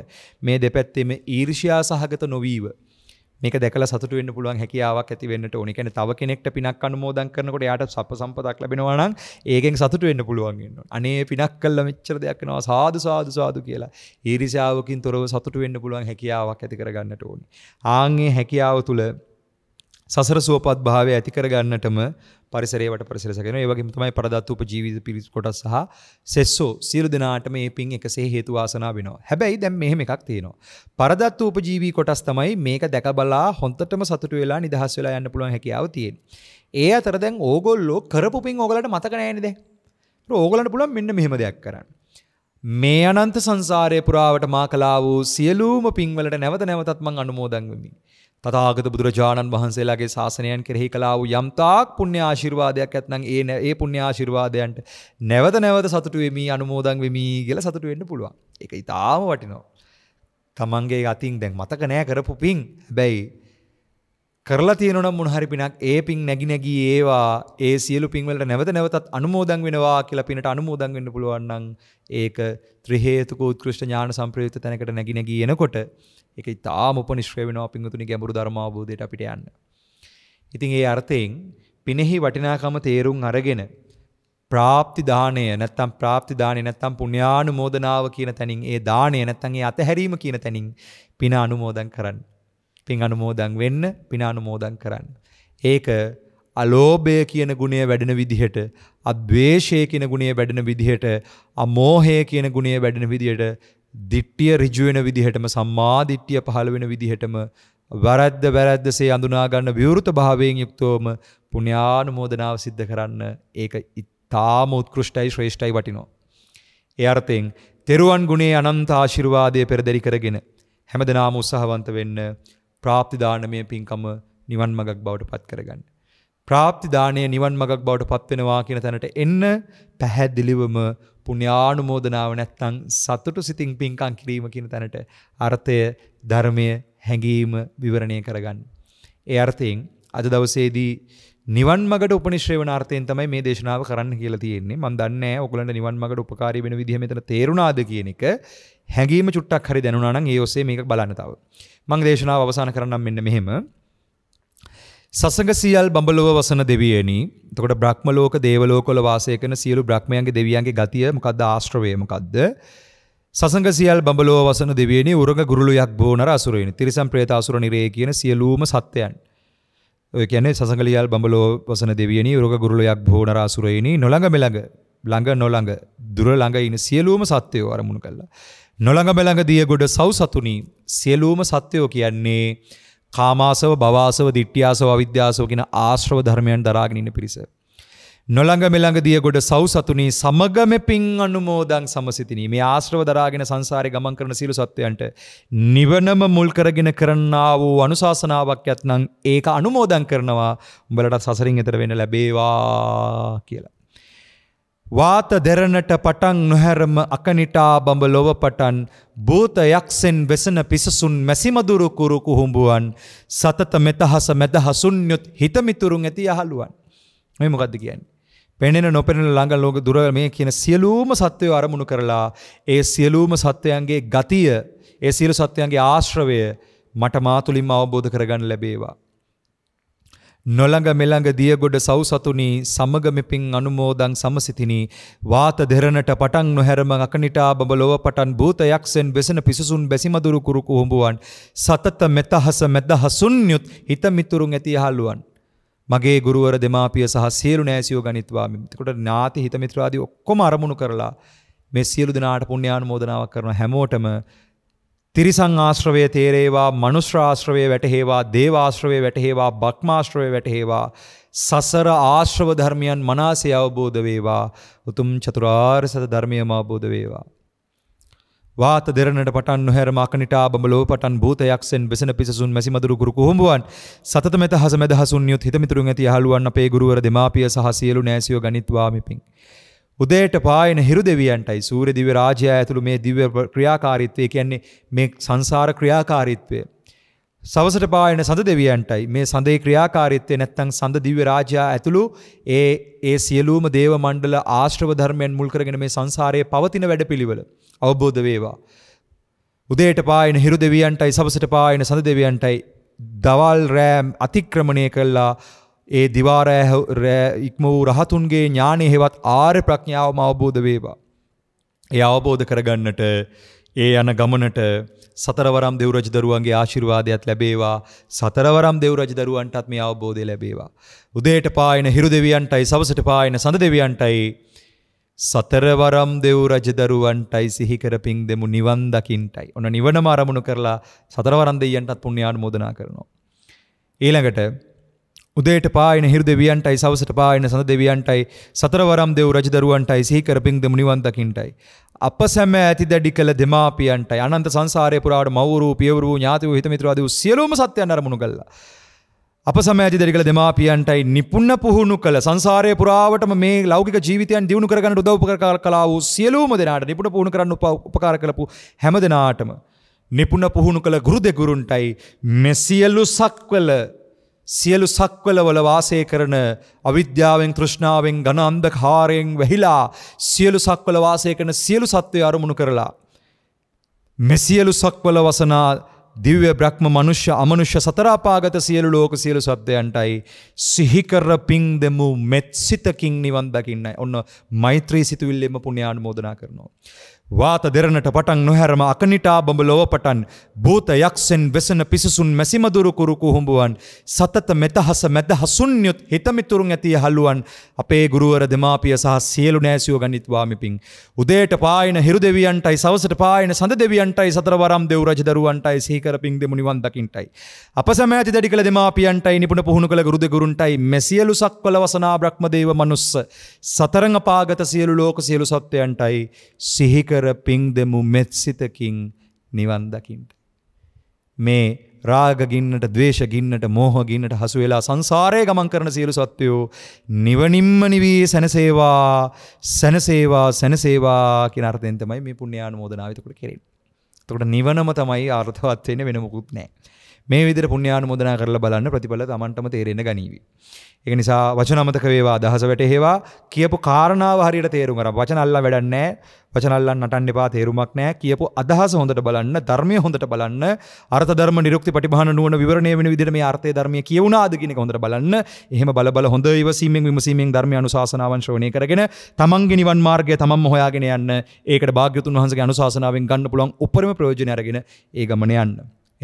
මේ දෙපැත්තේම ඊර්ෂ්‍යා සහගත නොවීව මේක දැකලා සතුටු වෙන්න පුළුවන් හැකියාවක් ඇති වෙන්නට ඕනේ. කියන්නේ තව කෙනෙක්ට පිනක් අනුමෝදන් කරනකොට එයාට සප්ප සම්පතක් ලැබෙනවා නම් ඒකෙන් සතුටු වෙන්න පුළුවන් වෙනවා. අනේ පිනක් කළා මෙච්චර දෙයක් වෙනවා සාදු සාදු සාදු කියලා. ඊර්ෂ්‍යාවකින් තොරව සතුටු වෙන්න පුළුවන් හැකියාවක් ඇති කරගන්නට ඕනේ. ආන්ගේ හැකියාව තුළ සසර සුවපත් භාවය ඇති කරගන්නටම පරිසරයේ වට පරිසර සැකෙනවා. ඒ වගේම තමයි පරදත්ත උපජීවි පිරිස් කොටස් සහ සෙස්සෝ සියලු දෙනාට මේ පින් එකසේ හේතු වාසනා වෙනවා. හැබැයි දැන් මෙහෙම එකක් තියෙනවා. පරදත්ත උපජීවි කොටස් තමයි මේක දැකබලා හොන්තටම සතුටු වෙලා නිදහස් වෙලා යන්න පුළුවන් හැකියාව තියෙන්නේ. ඒ අතර දැන් ඕගොල්ලෝ කරපු පින් ඕගලන්ට මතක නැහැනේ දැන්. ඕගලන්ට පුළුවන් මෙන්න මෙහෙම දෙයක් කරන්න. මේ අනන්ත සංසාරය පුරාවට මා කලා වූ සියලූම පින්වලට නැවත නැවතත් මං අනුමෝදන් වෙමි. තථාගත බුදුරජාණන් වහන්සේලාගේ ශාසනයන් කෙරෙහි කළා වූ යම්තාක් පුණ්‍ය ආශිර්වාදයක් ඇත්නම් ඒ ඒ පුණ්‍ය ආශිර්වාදයන්ට නැවත නැවත සතුටු වෙමි අනුමෝදන් වෙමි කියලා සතුටු වෙන්න පුළුවන්. ඒක ඊටාම වටිනවා. තමන්ගේ අතින් දැන් මතක නෑ කරපු පිං. හැබැයි කරලා තියෙනවා නම් මොන හරි පිනක් ඒ පිං නැగి නැగి ඒවා ඒ සියලු පිං වලට නැවත නැවතත් අනුමෝදන් වෙනවා කියලා පිනට අනුමෝදන් වෙන්න පුළුවන් නම් ඒක ත්‍රි හේතුක උත්කෘෂ්ඨ ඥාන සම්ප්‍රයුක්ත තැනකට නැగి නැగి එනකොට එක ඉතාම උපනිශ්‍රේවෙනවා පිංගුතුනි ගැඹුරු ධර්මාවබෝධයට අපිට යන්න. ඉතින් ඒ අර්ථයෙන් පිනෙහි වටිනාකම තේරුම් අරගෙන ප්‍රාප්ති දාණය නැත්තම් ප්‍රාප්ති දාණය නැත්තම් පුණ්‍යානුමෝදනාව කියන තැනින් ඒ දාණය නැත්තම් ඒ අතහැරීම කියන තැනින් පින අනුමෝදන් කරන්න. පින් අනුමෝදන් වෙන්න පින අනුමෝදන් කරන්න. ඒක අලෝභය කියන ගුණය වැඩෙන විදිහට අද්වේෂය කියන ගුණය වැඩෙන විදිහට අමෝහය කියන ගුණය වැඩෙන විදිහට දිට්ටිය රිජුවෙන විදිහටම සම්මාධිට්ටිය පහළ වෙන විදිහටම වැරැද්ද වැරැද්දසේ අඳුනාගන්න විවෘත භාවයෙන් යුක්තෝම පුුණ්‍යානුමෝදනාව සිද්ධ කරන්න ඒක ඉතාම උත්කෘෂ්ටයි ශ්‍රේෂ්ඨයි වටිනෝ. ඒ අර්ථයෙන් තෙරුවන් ගුණේ අනන්ත ආශිර්වාදය පෙරදරි කරගෙන හැමදනාම උත්සාහවන්ත වෙන්න ප්‍රාප්තිදානමය පින්කම නිවන් මගක් බවට පත් කරගන්න. ප්‍රාප්ති දාණය නිවන් මඟක් බවට පත්වෙනවා කියන තැනට එන්න පැහැදිලිවම පුණ්‍යානුමෝදනාව නැත්තම් සතුටු සිතින් පින්කම් කිරීම කියන තැනට අර්ථය ධර්මය හැඟීම විවරණය කරගන්න. ඒ අර්ථයෙන් අද දවසේදී නිවන් මගට උපනිශ්‍රේවණ අර්ථයෙන් තමයි මේ දේශනාව කරන්න කියලා තියෙන්නේ. මම දන්නේ ඔයගලන්ට නිවන් මගට උපකාරී වෙන විදිහ මෙතන තේරුණාද කියන එක හැඟීම චුට්ටක් හරි දැනුණා නම් ඒ ඔස්සේ මේක බලන්න තව. මම දේශනාව අවසන් කරන්නම් මෙන්න මෙහෙම. සසඟ සියල් බඹලොව වසන දෙවියනි. එතකොට බ්‍රහ්මලෝක දේවලෝකවල වාසය කරන සියලු බ්‍රහ්මයන්ගේ දෙවියන්ගේ ගතිය මොකද්ද ආශ්‍රවය මොකද්ද? සසඟ සියල් බඹලොව වසන දෙවියනි උරග ගුරුළුයක් බෝනර අසුරයිනි. තිරිසන් പ്രേත අසුර නිරේ කියන සියලුම සත්‍යයන්. ඔය කියන්නේ සසඟලියල් බඹලොව වසන දෙවියනි උරග ගුරුළුයක් බෝනර අසුරයිනි. නොළඟ මෙළඟ ළඟ නොළඟ දුර ළඟ ඉන සියලුම සත්‍යෝ අරමුණු කළා. නොළඟ මෙළඟ දිය ගොඩ සව් සතුනි සියලුම සත්‍යෝ කියන්නේ කාමාසව බවාසව දිට්්‍යාසව අවිද්‍යාසෝ කියෙන ආශ්‍රව ධර්මයන් දරාගනින්න පිරිස. නොළඟ මෙළඟ දිය ගොඩ සව් සතුනී සමගම පින් අනුමෝදන් සමසිතිනී මේ ආශ්‍රව දරාගෙන සංසාරය ගමන් කරන සීලු සත්වයන්ට නිවනම මුල් කරගෙන කරන්නා වූ අනුශාසනාවක් ඇත්නම් ඒක අනුමෝදන් කරනවා උඹලට සසරින් එතර වෙන ලැබේවා කියලා. වාත දෙරණට පටන් නොහැරම අකනිටා බඹ ලොවපටන් භූත යක්ෂෙන් වෙසෙන පිසසුන් මැසිමදුරු කුරු කුහුඹුවන් සතත මෙතහස මැදහසුන්යොත් හිතමිතුරුන් ඇති අහලුවන් මේ මොකද්ද කියන්නේ පෙනෙන නොපෙනෙන ළඟ ලෝක දුර මේ කියන සියලුම සත්වය අරමුණු කරලා ඒ සියලුම සත්වයන්ගේ ගතිය ඒ සියලු සත්වයන්ගේ ආශ්‍රවය මට මාතුලින්ම අවබෝධ කරගන්න ලැබේවා නොළඟ මෙළඟ දියගොඩ සව් සතුනි සමග මෙපින් අනුමෝදන් සමසිතිනි වාත දෙරණට පටන් නොහැරම අකනිටා බඹ ලොව පටන් භූත යක්ෂෙන් වෙසෙන පිසුසුන් බැසිමදුරු කුරු කුහුඹුවන් සතත මෙතහස මෙදහසුන්යුත් හිත මිතුරුන් ඇති යහළුවන් මගේ ගුරුවර දෙමාපිය සහ සියලු නෑසියෝ ගනිත්වා මෙතකොට ඥාති හිත මිත්‍රාදී ඔක්කොම අරමුණු කරලා මේ සියලු දෙනාට පුණ්‍යානුමෝදනාවක් කරන හැමෝටම තිරිසං ආශ්‍රවය තේරේවා මනුෂ්‍ය ආශ්‍රවය වැටහේවා දේවාශ්‍රවය වැටහේවා බක්මාශ්‍රවය වැටහේවා සසර ආශ්‍රව ධර්මයන් මනාසේ අවබෝධ වේවා උතුම් චතුරාර්ය සත්‍ය ධර්මයම අවබෝධ වේවා වාත දෙරණට පටන් නොහැර මාකනිටා බඹලෝ පටන් භූතයක්සෙන් බෙසෙන පිසසුන් මැසි මදුරු ගුරු කුහුඹුවන් සතත මෙත හස මැද හසුන් යුත් හිත මිතුරුන් ඇති අහලුවන් අපේ ගුරුවර දෙමාපිය සහ සියලු නෑසියෝ ගනිත්වා මිපින් උදේට පායන හිරු දෙවියන්ටයි සූර්ය දිව්‍ය රාජ්‍යය ඇතුළු මේ දිව්‍ය ක්‍රියාකාරීත්වය කියන්නේ මේ සංසාර ක්‍රියාකාරීත්වය. සවසට පායන සඳ දෙවියන්ටයි මේ සඳේ ක්‍රියාකාරීත්වය නැත්තම් සඳ දිව්‍ය රාජ්‍යය ඇතුළු ඒ ඒ සියලුම දේව මණ්ඩල ආශ්‍රව ධර්මයන් මුල් කරගෙන මේ සංසාරයේ පවතින වැඩපිළිවෙල අවබෝධ වේවා. උදේට පායන හිරු දෙවියන්ටයි සවසට පායන සඳ දෙවියන්ටයි දවල් රෑම් අතික්‍රමණය කළා ඒ දිවාරෑ ඉක්ම වූ රහතුන්ගේ ඥානය හෙවත් ආර්ය ප්‍රඥාවම අවබෝධ වේවා. ඒ අවබෝධ කරගන්නට ඒ යන ගමනට සතරවරම් දෙවරජ දරුවන්ගේ ආශිර්වාදයක් ලැබේවා සතරවරම් දෙවරජ දරුවන්ටත් මේ අවබෝධය ලැබේවා. උදේට පායන හිරු දෙවියන්ටයි සවසට පායන සඳ දෙවියන්ටයි සතරවරම් දෙව් රජදරුවන්ටයි සිහි කරපින් දෙමු නිවන් දකින්ටයි. ඔන්න නිවනම අරමුණු කරලා සතරවරම් දෙවියන්ටත් පුණ්‍යානුමෝදනා කරනවා. ඊළඟට උදේට පායන හිරු දෙවියන්ටයි සවසට පායන සඳ දෙවියන්ටයි සතරවරම් දෙව් රජදරුවන්ටයි සිහිකරපින් දෙමු නිවන් දකින්ටයි. අප සැම ඇති දැඩි කළ දෙමාපියන්ටයි අනන්ත සංසාරය පුරාට මවුරු පියවරු ඥාතිව හිතමිත්‍රවාදී සියලුම සත්‍යයන් අරමුණු කළා. අප සමෑති දෙරිකළ දෙමාපියන්ටයි නිපුන්න පුහුණු කළ සංසාරය පුරාවටම මේ ලෞකික ජීවිතයන් දියුණු කරගන්න උදව්පකාර කලා වූ සියලූම දෙනාට නිපුණ පුහුණු කරන්න උපකාර කළපු හැම දෙනාටම නිපුණ පුහුණු කළ ගුරු දෙගුරුන්ටයි මෙසියලු සක්වල සියලු සක්වලවල වාසය කරන අවිද්‍යාවෙන් තෘෂ්ණාවෙන් ඝන අන්ධකාරයෙන් වැහිලා සියලු සක්වල වාසය කරන සියලු සත්වය අරමුණු කරලා මේ සියලු සක්වල වසනා දිව්‍ය බ්‍රහ්ම මනුෂ්‍ය අමනුෂ්‍ය සතරාපාගත සියලු ලෝක සියලු සත්වයන්ටයි සිහි කර පිං දෙමු මෙත් සිතකින් නිවන් දකින්නයි ඔන්න මෛත්‍රී සිතුවිල්ලෙම පුණ්‍යානුමෝදනා කරනවා වාත දෙරණට පටන් නොහැරම අකනිටා බඹ ලොව පටන් භූත යක්ෂෙන් වෙසෙන පිසසුන් මැසිමදුරු කුරු කුහුඹුවන් සතත මෙතහස මැද හසුන්යුත් හිතමිතුරුන් ඇතිය හලුවන් අපේ ගුරුවර දෙමාපිය සහ සියලු නෑසියෝ ගනිත්වාමිපින් උදේට පායන හිරු දෙවියන්ටයි සවසට පායන සඳ දෙවියන්ටයි සතරවරම් දෙව් රජ දරුවන්ටයි සීකරපින් දෙමු නිවන් දකින්ටයි අප සමෑති දැඩි කළ දෙමාපියන්ටයි නිපුණ පුහුණු කළ ගුරු දෙගුරුන්ටයි මෙසියලු සක්වල වසනා බ්‍රහ්මදේව මනුස්ස සතරඟ පාගත සියලු ලෝක සියලු සත්වයන්ටයි සිහිකර කර පිං දෙමු මෙත්සිතකින් නිවන් දකින්ට. මේ රාගගින්නට දවේශගින්නට මෝහගින්නට හසු වෙලා සංසාරය ගමන් කරන සියලු සත්වයෝ නිවනිම්ම නිවී සැනසේවා සැනසේවා සැනසේවා කියන අර්ථයෙන් තමයි මේ පුණ්‍යානුමෝදනාව එතකොට කෙරෙන්නේ. එතකොට නිවනම තමයි අර්ථවත් වෙන්නේ වෙන මොකුත් නැහැ. මේ විදිහට පුණ්‍යානුමෝදනා කරලා බලන්න ප්‍රතිඵල Tamanටම තේරෙන්න ගනීවි. ඒක නිසා වචන අමතක වේවා අදහස වැටේවා කියපු කාරණාව හරියට තේරුම් ගන්න. වචන අල්ලන් වැඩක් නැහැ. වචන අල්ලන් නටන්න එපා තේරුමක් නැහැ. කියපු අදහස හොඳට බලන්න, ධර්මය හොඳට බලන්න, අර්ථ ධර්ම නිරුක්ති ප්‍රතිභාන නුවණ විවරණය වෙන විදිහට මේ අර්ථය ධර්මය කියවුණාද කියන එක හොඳට බලන්න. එහෙම බල බල හොඳ ඉවසීමෙන් විමසීමෙන් ධර්මය අනුශාසනාවන් ශ්‍රවණය කරගෙන තමන්ගේ නිවන් මාර්ගය තමන්ම හොයාගෙන යන්න. ඒකට භාග්‍යතුන් වහන්සේගේ අනුශාසනාවෙන් ගන්න පුළුවන් උපරිම ප්‍රයෝජනය අරගෙන ඒ ගමන යන්න.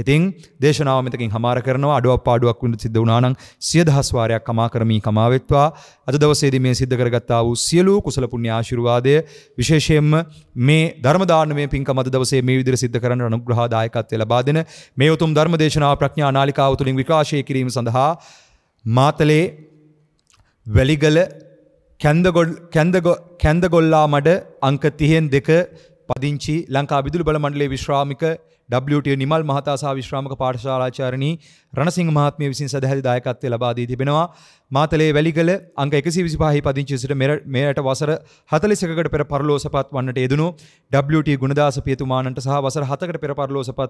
ඉතින් දේශනාව මෙතකින් හමාර කරනවා අඩුවක් පාඩුවක් වුණ සිද්ධ වුණා නම් සිය දහස් වාරයක් කමා කරමී කමා වෙත්වා අද දවසේදී මේ සිද්ධ කරගත්තා වූ සියලු කුසල පුණ්‍ය ආශිර්වාදය විශේෂයෙන්ම මේ ධර්ම දානමය පින්කම අද දවසේ මේ විදිහට සිද්ධ කරන්න අනුග්‍රහ දායකත්වය ලබා දෙන මේ උතුම් ධර්ම දේශනාව ප්‍රඥා නාලිකාව තුළින් විකාශය කිරීම සඳහා මාතලේ වැලිගල කැන්දගොල්ලා මඩ අංක තිහෙන් දෙක පදිංචි ලංකා විදුලි බල මණ්ඩලයේ විශ්‍රාමික WT නිමල් මහතා සහ විශ්‍රාමක පාඨශාලාචාර්යනී රණසිංහ මහත්මිය විසින් සදැහැති දායකත්වය ලබා දී තිබෙනවා. මාතලේ වැලිගල අංක 125 පදිංචි සිට මෙරට වසර 40කට පෙර පරලෝසපත් වන්නට යෙදුණු WT ගුණදාස පියතුමාණන්ට සහ වසර 7කට පෙර පරලෝසපත්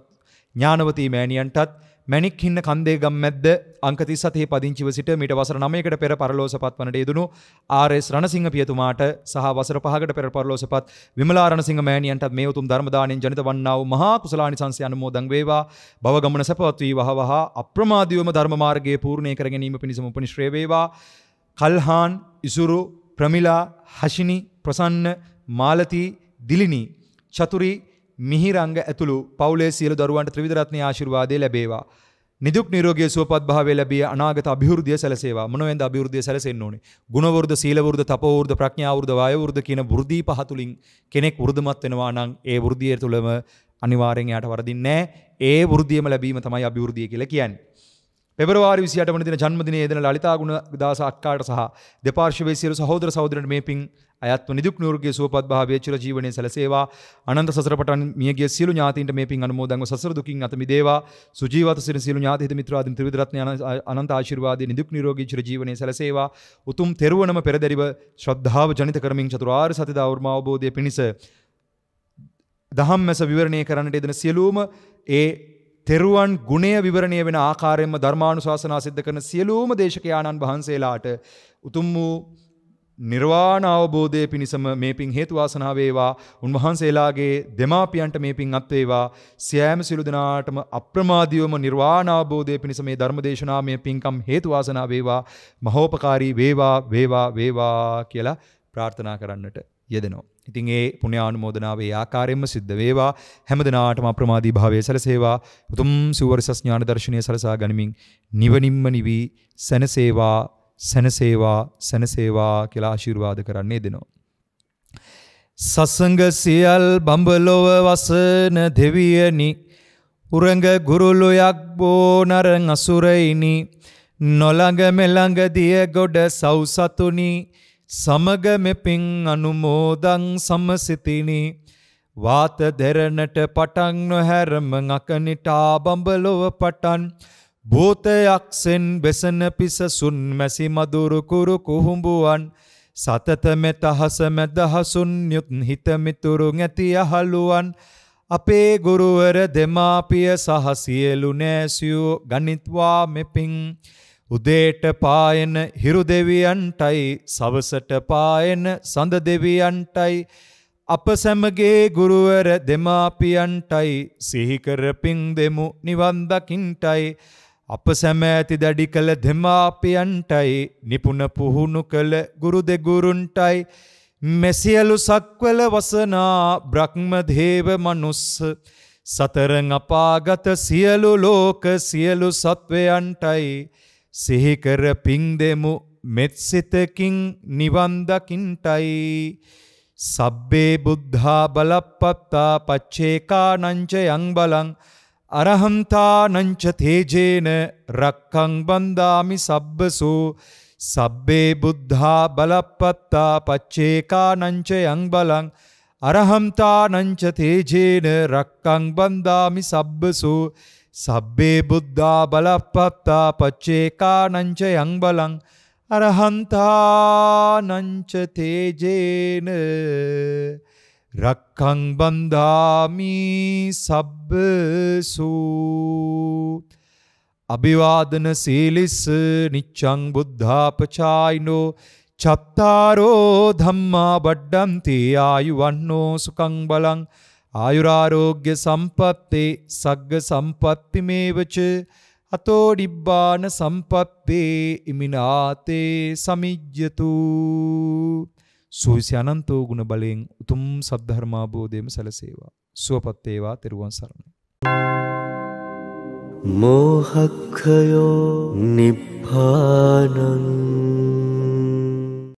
ඥානවතී මෑණියන්ටත් මැණික් හින්න කන්දේ ගම්මැද්ද අංක 37 පදිංචිව සිට මීට වසර 9කට පෙර පරලෝසපත් වනට යෙදුණු ආර්.එස්. රණසිංහ පියතුමාට සහ වසර 5කට පෙර පරලෝසපත් විමලා රණසිංහ මෑණියන්ටත් මේ උතුම් ධර්ම දාණයෙන් ජනිත වන්නා වූ මහා කුසලානිසංසය අනුමෝදන් වේවා භව ගමන සපවත් වී වහවහ අප්‍රමාදීවම ධර්ම මාර්ගයේ පූර්ණේ කර ගැනීම පිණිසම උපනිශ්‍රේ වේවා කල්හාන් ඉසුරු ප්‍රමිලා හෂිනි ප්‍රසන්න මාලති දිලිනි චතුරි මිහිරංග ඇතුළු පවුලේ සියලු දරුවන්ට ත්‍රිවිධ රත්නයේ ආශිර්වාදය ලැබේවා. නිදුක් නිරෝගී සුවපත් භාවය ලැබිය අනාගත අභිවෘද්ධිය සැලසේවා. මොනවෙන්ද අභිවෘද්ධිය සැලසෙන්න ඕනේ? ගුණවෘද්ධ, සීලවෘද්ධ, තපෝවෘද්ධ, ප්‍රඥාවෘද්ධ, වායවෘද්ධ කියන වෘද්ධි පහ තුලින් කෙනෙක් වෘද්ධමත් වෙනවා නම් ඒ වෘද්ධිය තුළම අනිවාර්යෙන් එයාට වරදින්නේ නැහැ. ඒ වෘද්ධියම ලැබීම තමයි අභිවෘද්ධිය කියලා කියන්නේ. පෙබරවාරි විසියට වන දින ජන්මදිනයේ යෙදෙන ලලිතා ගුණදාස අක්කාට සහ දෙපාර්ශවයේ සියලු සහෝදර සහෝදරයන්ට මේ පිං අයත්ව නිදුක් නිරෝගී සුවපත් භාවයේ චිර ජීවනයේ සැලසේවා අනන්ත සසර පටන් මියගිය සියලු ඥාතීන්ට මේ පිං අනුමෝදන්ව සසර දුකින් අත මිදේවා සුජීවත සිර සියලු ඥාති හිත මිත්‍රාදීන් ත්‍රිවිධ රත්න අනන්ත ආශිර්වාදයේ නිදුක් නිරෝගී චිර ජීවනයේ සැලසේවා උතුම් තෙරුවනම පෙරදරිව ශ්‍රද්ධාව ජනිත කරමින් චතුරාර්ය සත්‍ය ධර්ම අවබෝධය පිණිස දහම් මැස විවරණය කරන්නට යෙදෙන සියලුම ඒ තෙරුවන් ගුණය විවරණය වෙන ආකාරයෙන්ම ධර්මාණු ශාසනා සිද්ධ කරන සියලූම දේශකයාණන් වහන්සේලාට උතුම් වූ නිර්වාණ අවබෝධය පිණිසම මේ පින් හේතුවාසනා වේවා උන්වහන්සේලාගේ දෙමාපියන්ට මේ පින් අත්වේවා සෑම සිළු දෙනාටම අප්‍රමාදීවම නිර්වාණ අවබෝධය පිණිස මේ ධර්ම දේශනා මේ පින්කම් හේතුවාසනා වේවා මහෝපකාරී වේවා වේවා වේවා කියලා ප්‍රාර්ථනා කරන්නට යෙදෙනවා ඉතින් ඒ පුණ්‍යානුමෝදනාව ඒ ආකාරයෙන්ම සිද්ධ වේවා හැම දිනාටම අප්‍රමාදී භාවයේ සැලසේවා උතුම් සූවරසස් ඥාන දර්ශනීය සලසා ගනිමින් නිවනින්ම නිවි සනසේවා සනසේවා සනසේවා කියලා ආශිර්වාද කරන්නේ දෙනවා සසංග සියල් බඹලොව වසන දෙවියනි උරඟ ගුරුලුයක් බෝ නරං අසුරයිනි නොළඟ මෙළඟ දිය ගොඩ සව්සතුනි සමග මෙපින් අනුමෝදං සමසිතිනි වාත දෙරණට පටන් නොහැරම අකනිටා බඹලොව පටන් භූතයක්සෙන් බෙසන පිසසුන් මැසි මදුරු කුරු කුහුඹුවන් සතත මෙතහස මැදහසුන් යුත් හිත මිතුරු ඇති අහලුවන් අපේ ගුරුවර දෙමාපිය සහ සියලු නෑසියෝ ගනිත්වා මෙපින් උදේට පායන හිරු දෙවියන්ටයි සවසට පායන සඳ දෙවියන්ටයි අප සැමගේ ගුරුවර දෙමාපියන්ටයි සිහිකර පිං දෙමු නිවන් දකින්ටයි අප සැම ඇති දැඩි කළ දෙමාපියන්ටයි නිපුණ පුහුණු කළ ගුරු දෙගුරුන්ටයි මෙසියලු සක්වල වසනා බ්‍රහ්මදේව මනුස්ස සතරන් අපාගත සියලු ලෝක සියලු සත්වයන්ටයි සිහිකර පිං දෙමු මෙත්සිතකින් නිවන් දකින්ටයි සබ්බේ බුද්ධා බලප්පත්තා පච්චේකානංච යං බලං අරහන්තානංච තේජේන රක්කං බන්දාමි සබ්බසෝ සබ්බේ බුද්ධා බලප්පත්තා පච්චේකානංච යං බලං අරහන්තානංච තේජේන රක්කං බන්දාමි සබ්බසෝ සබ්බේ බුද්ධා බලප්පත්තා පච්චේකා නංච යංබලං අරහන්තා නංච තේජේන රක්කං බන්ධාමි සබ්බ සූ අභිවාදන සීලිස්ස නිච්චං බුද්ධාපචායිනෝ චත්තාරෝ ධම්මා බඩ්ඩන්ති ආයු වන්නෝ සුකං බලං ආයුරාරෝග්‍ය සම්පත්තේ සග්ග සම්පත්තිමේවච අතෝ ඩිබ්බාන සම්පත්තේ ඉමිනාතේ සමිජ්ජතු සූවිසි අනන්තෝ ගුණ බලයෙන් උතුම් සද්ධර්මාබෝධයම සැලසේවා සුවපත් වේවා තෙරුවන් සරණයි මෝහක්ඛයෝ නිබ්බානං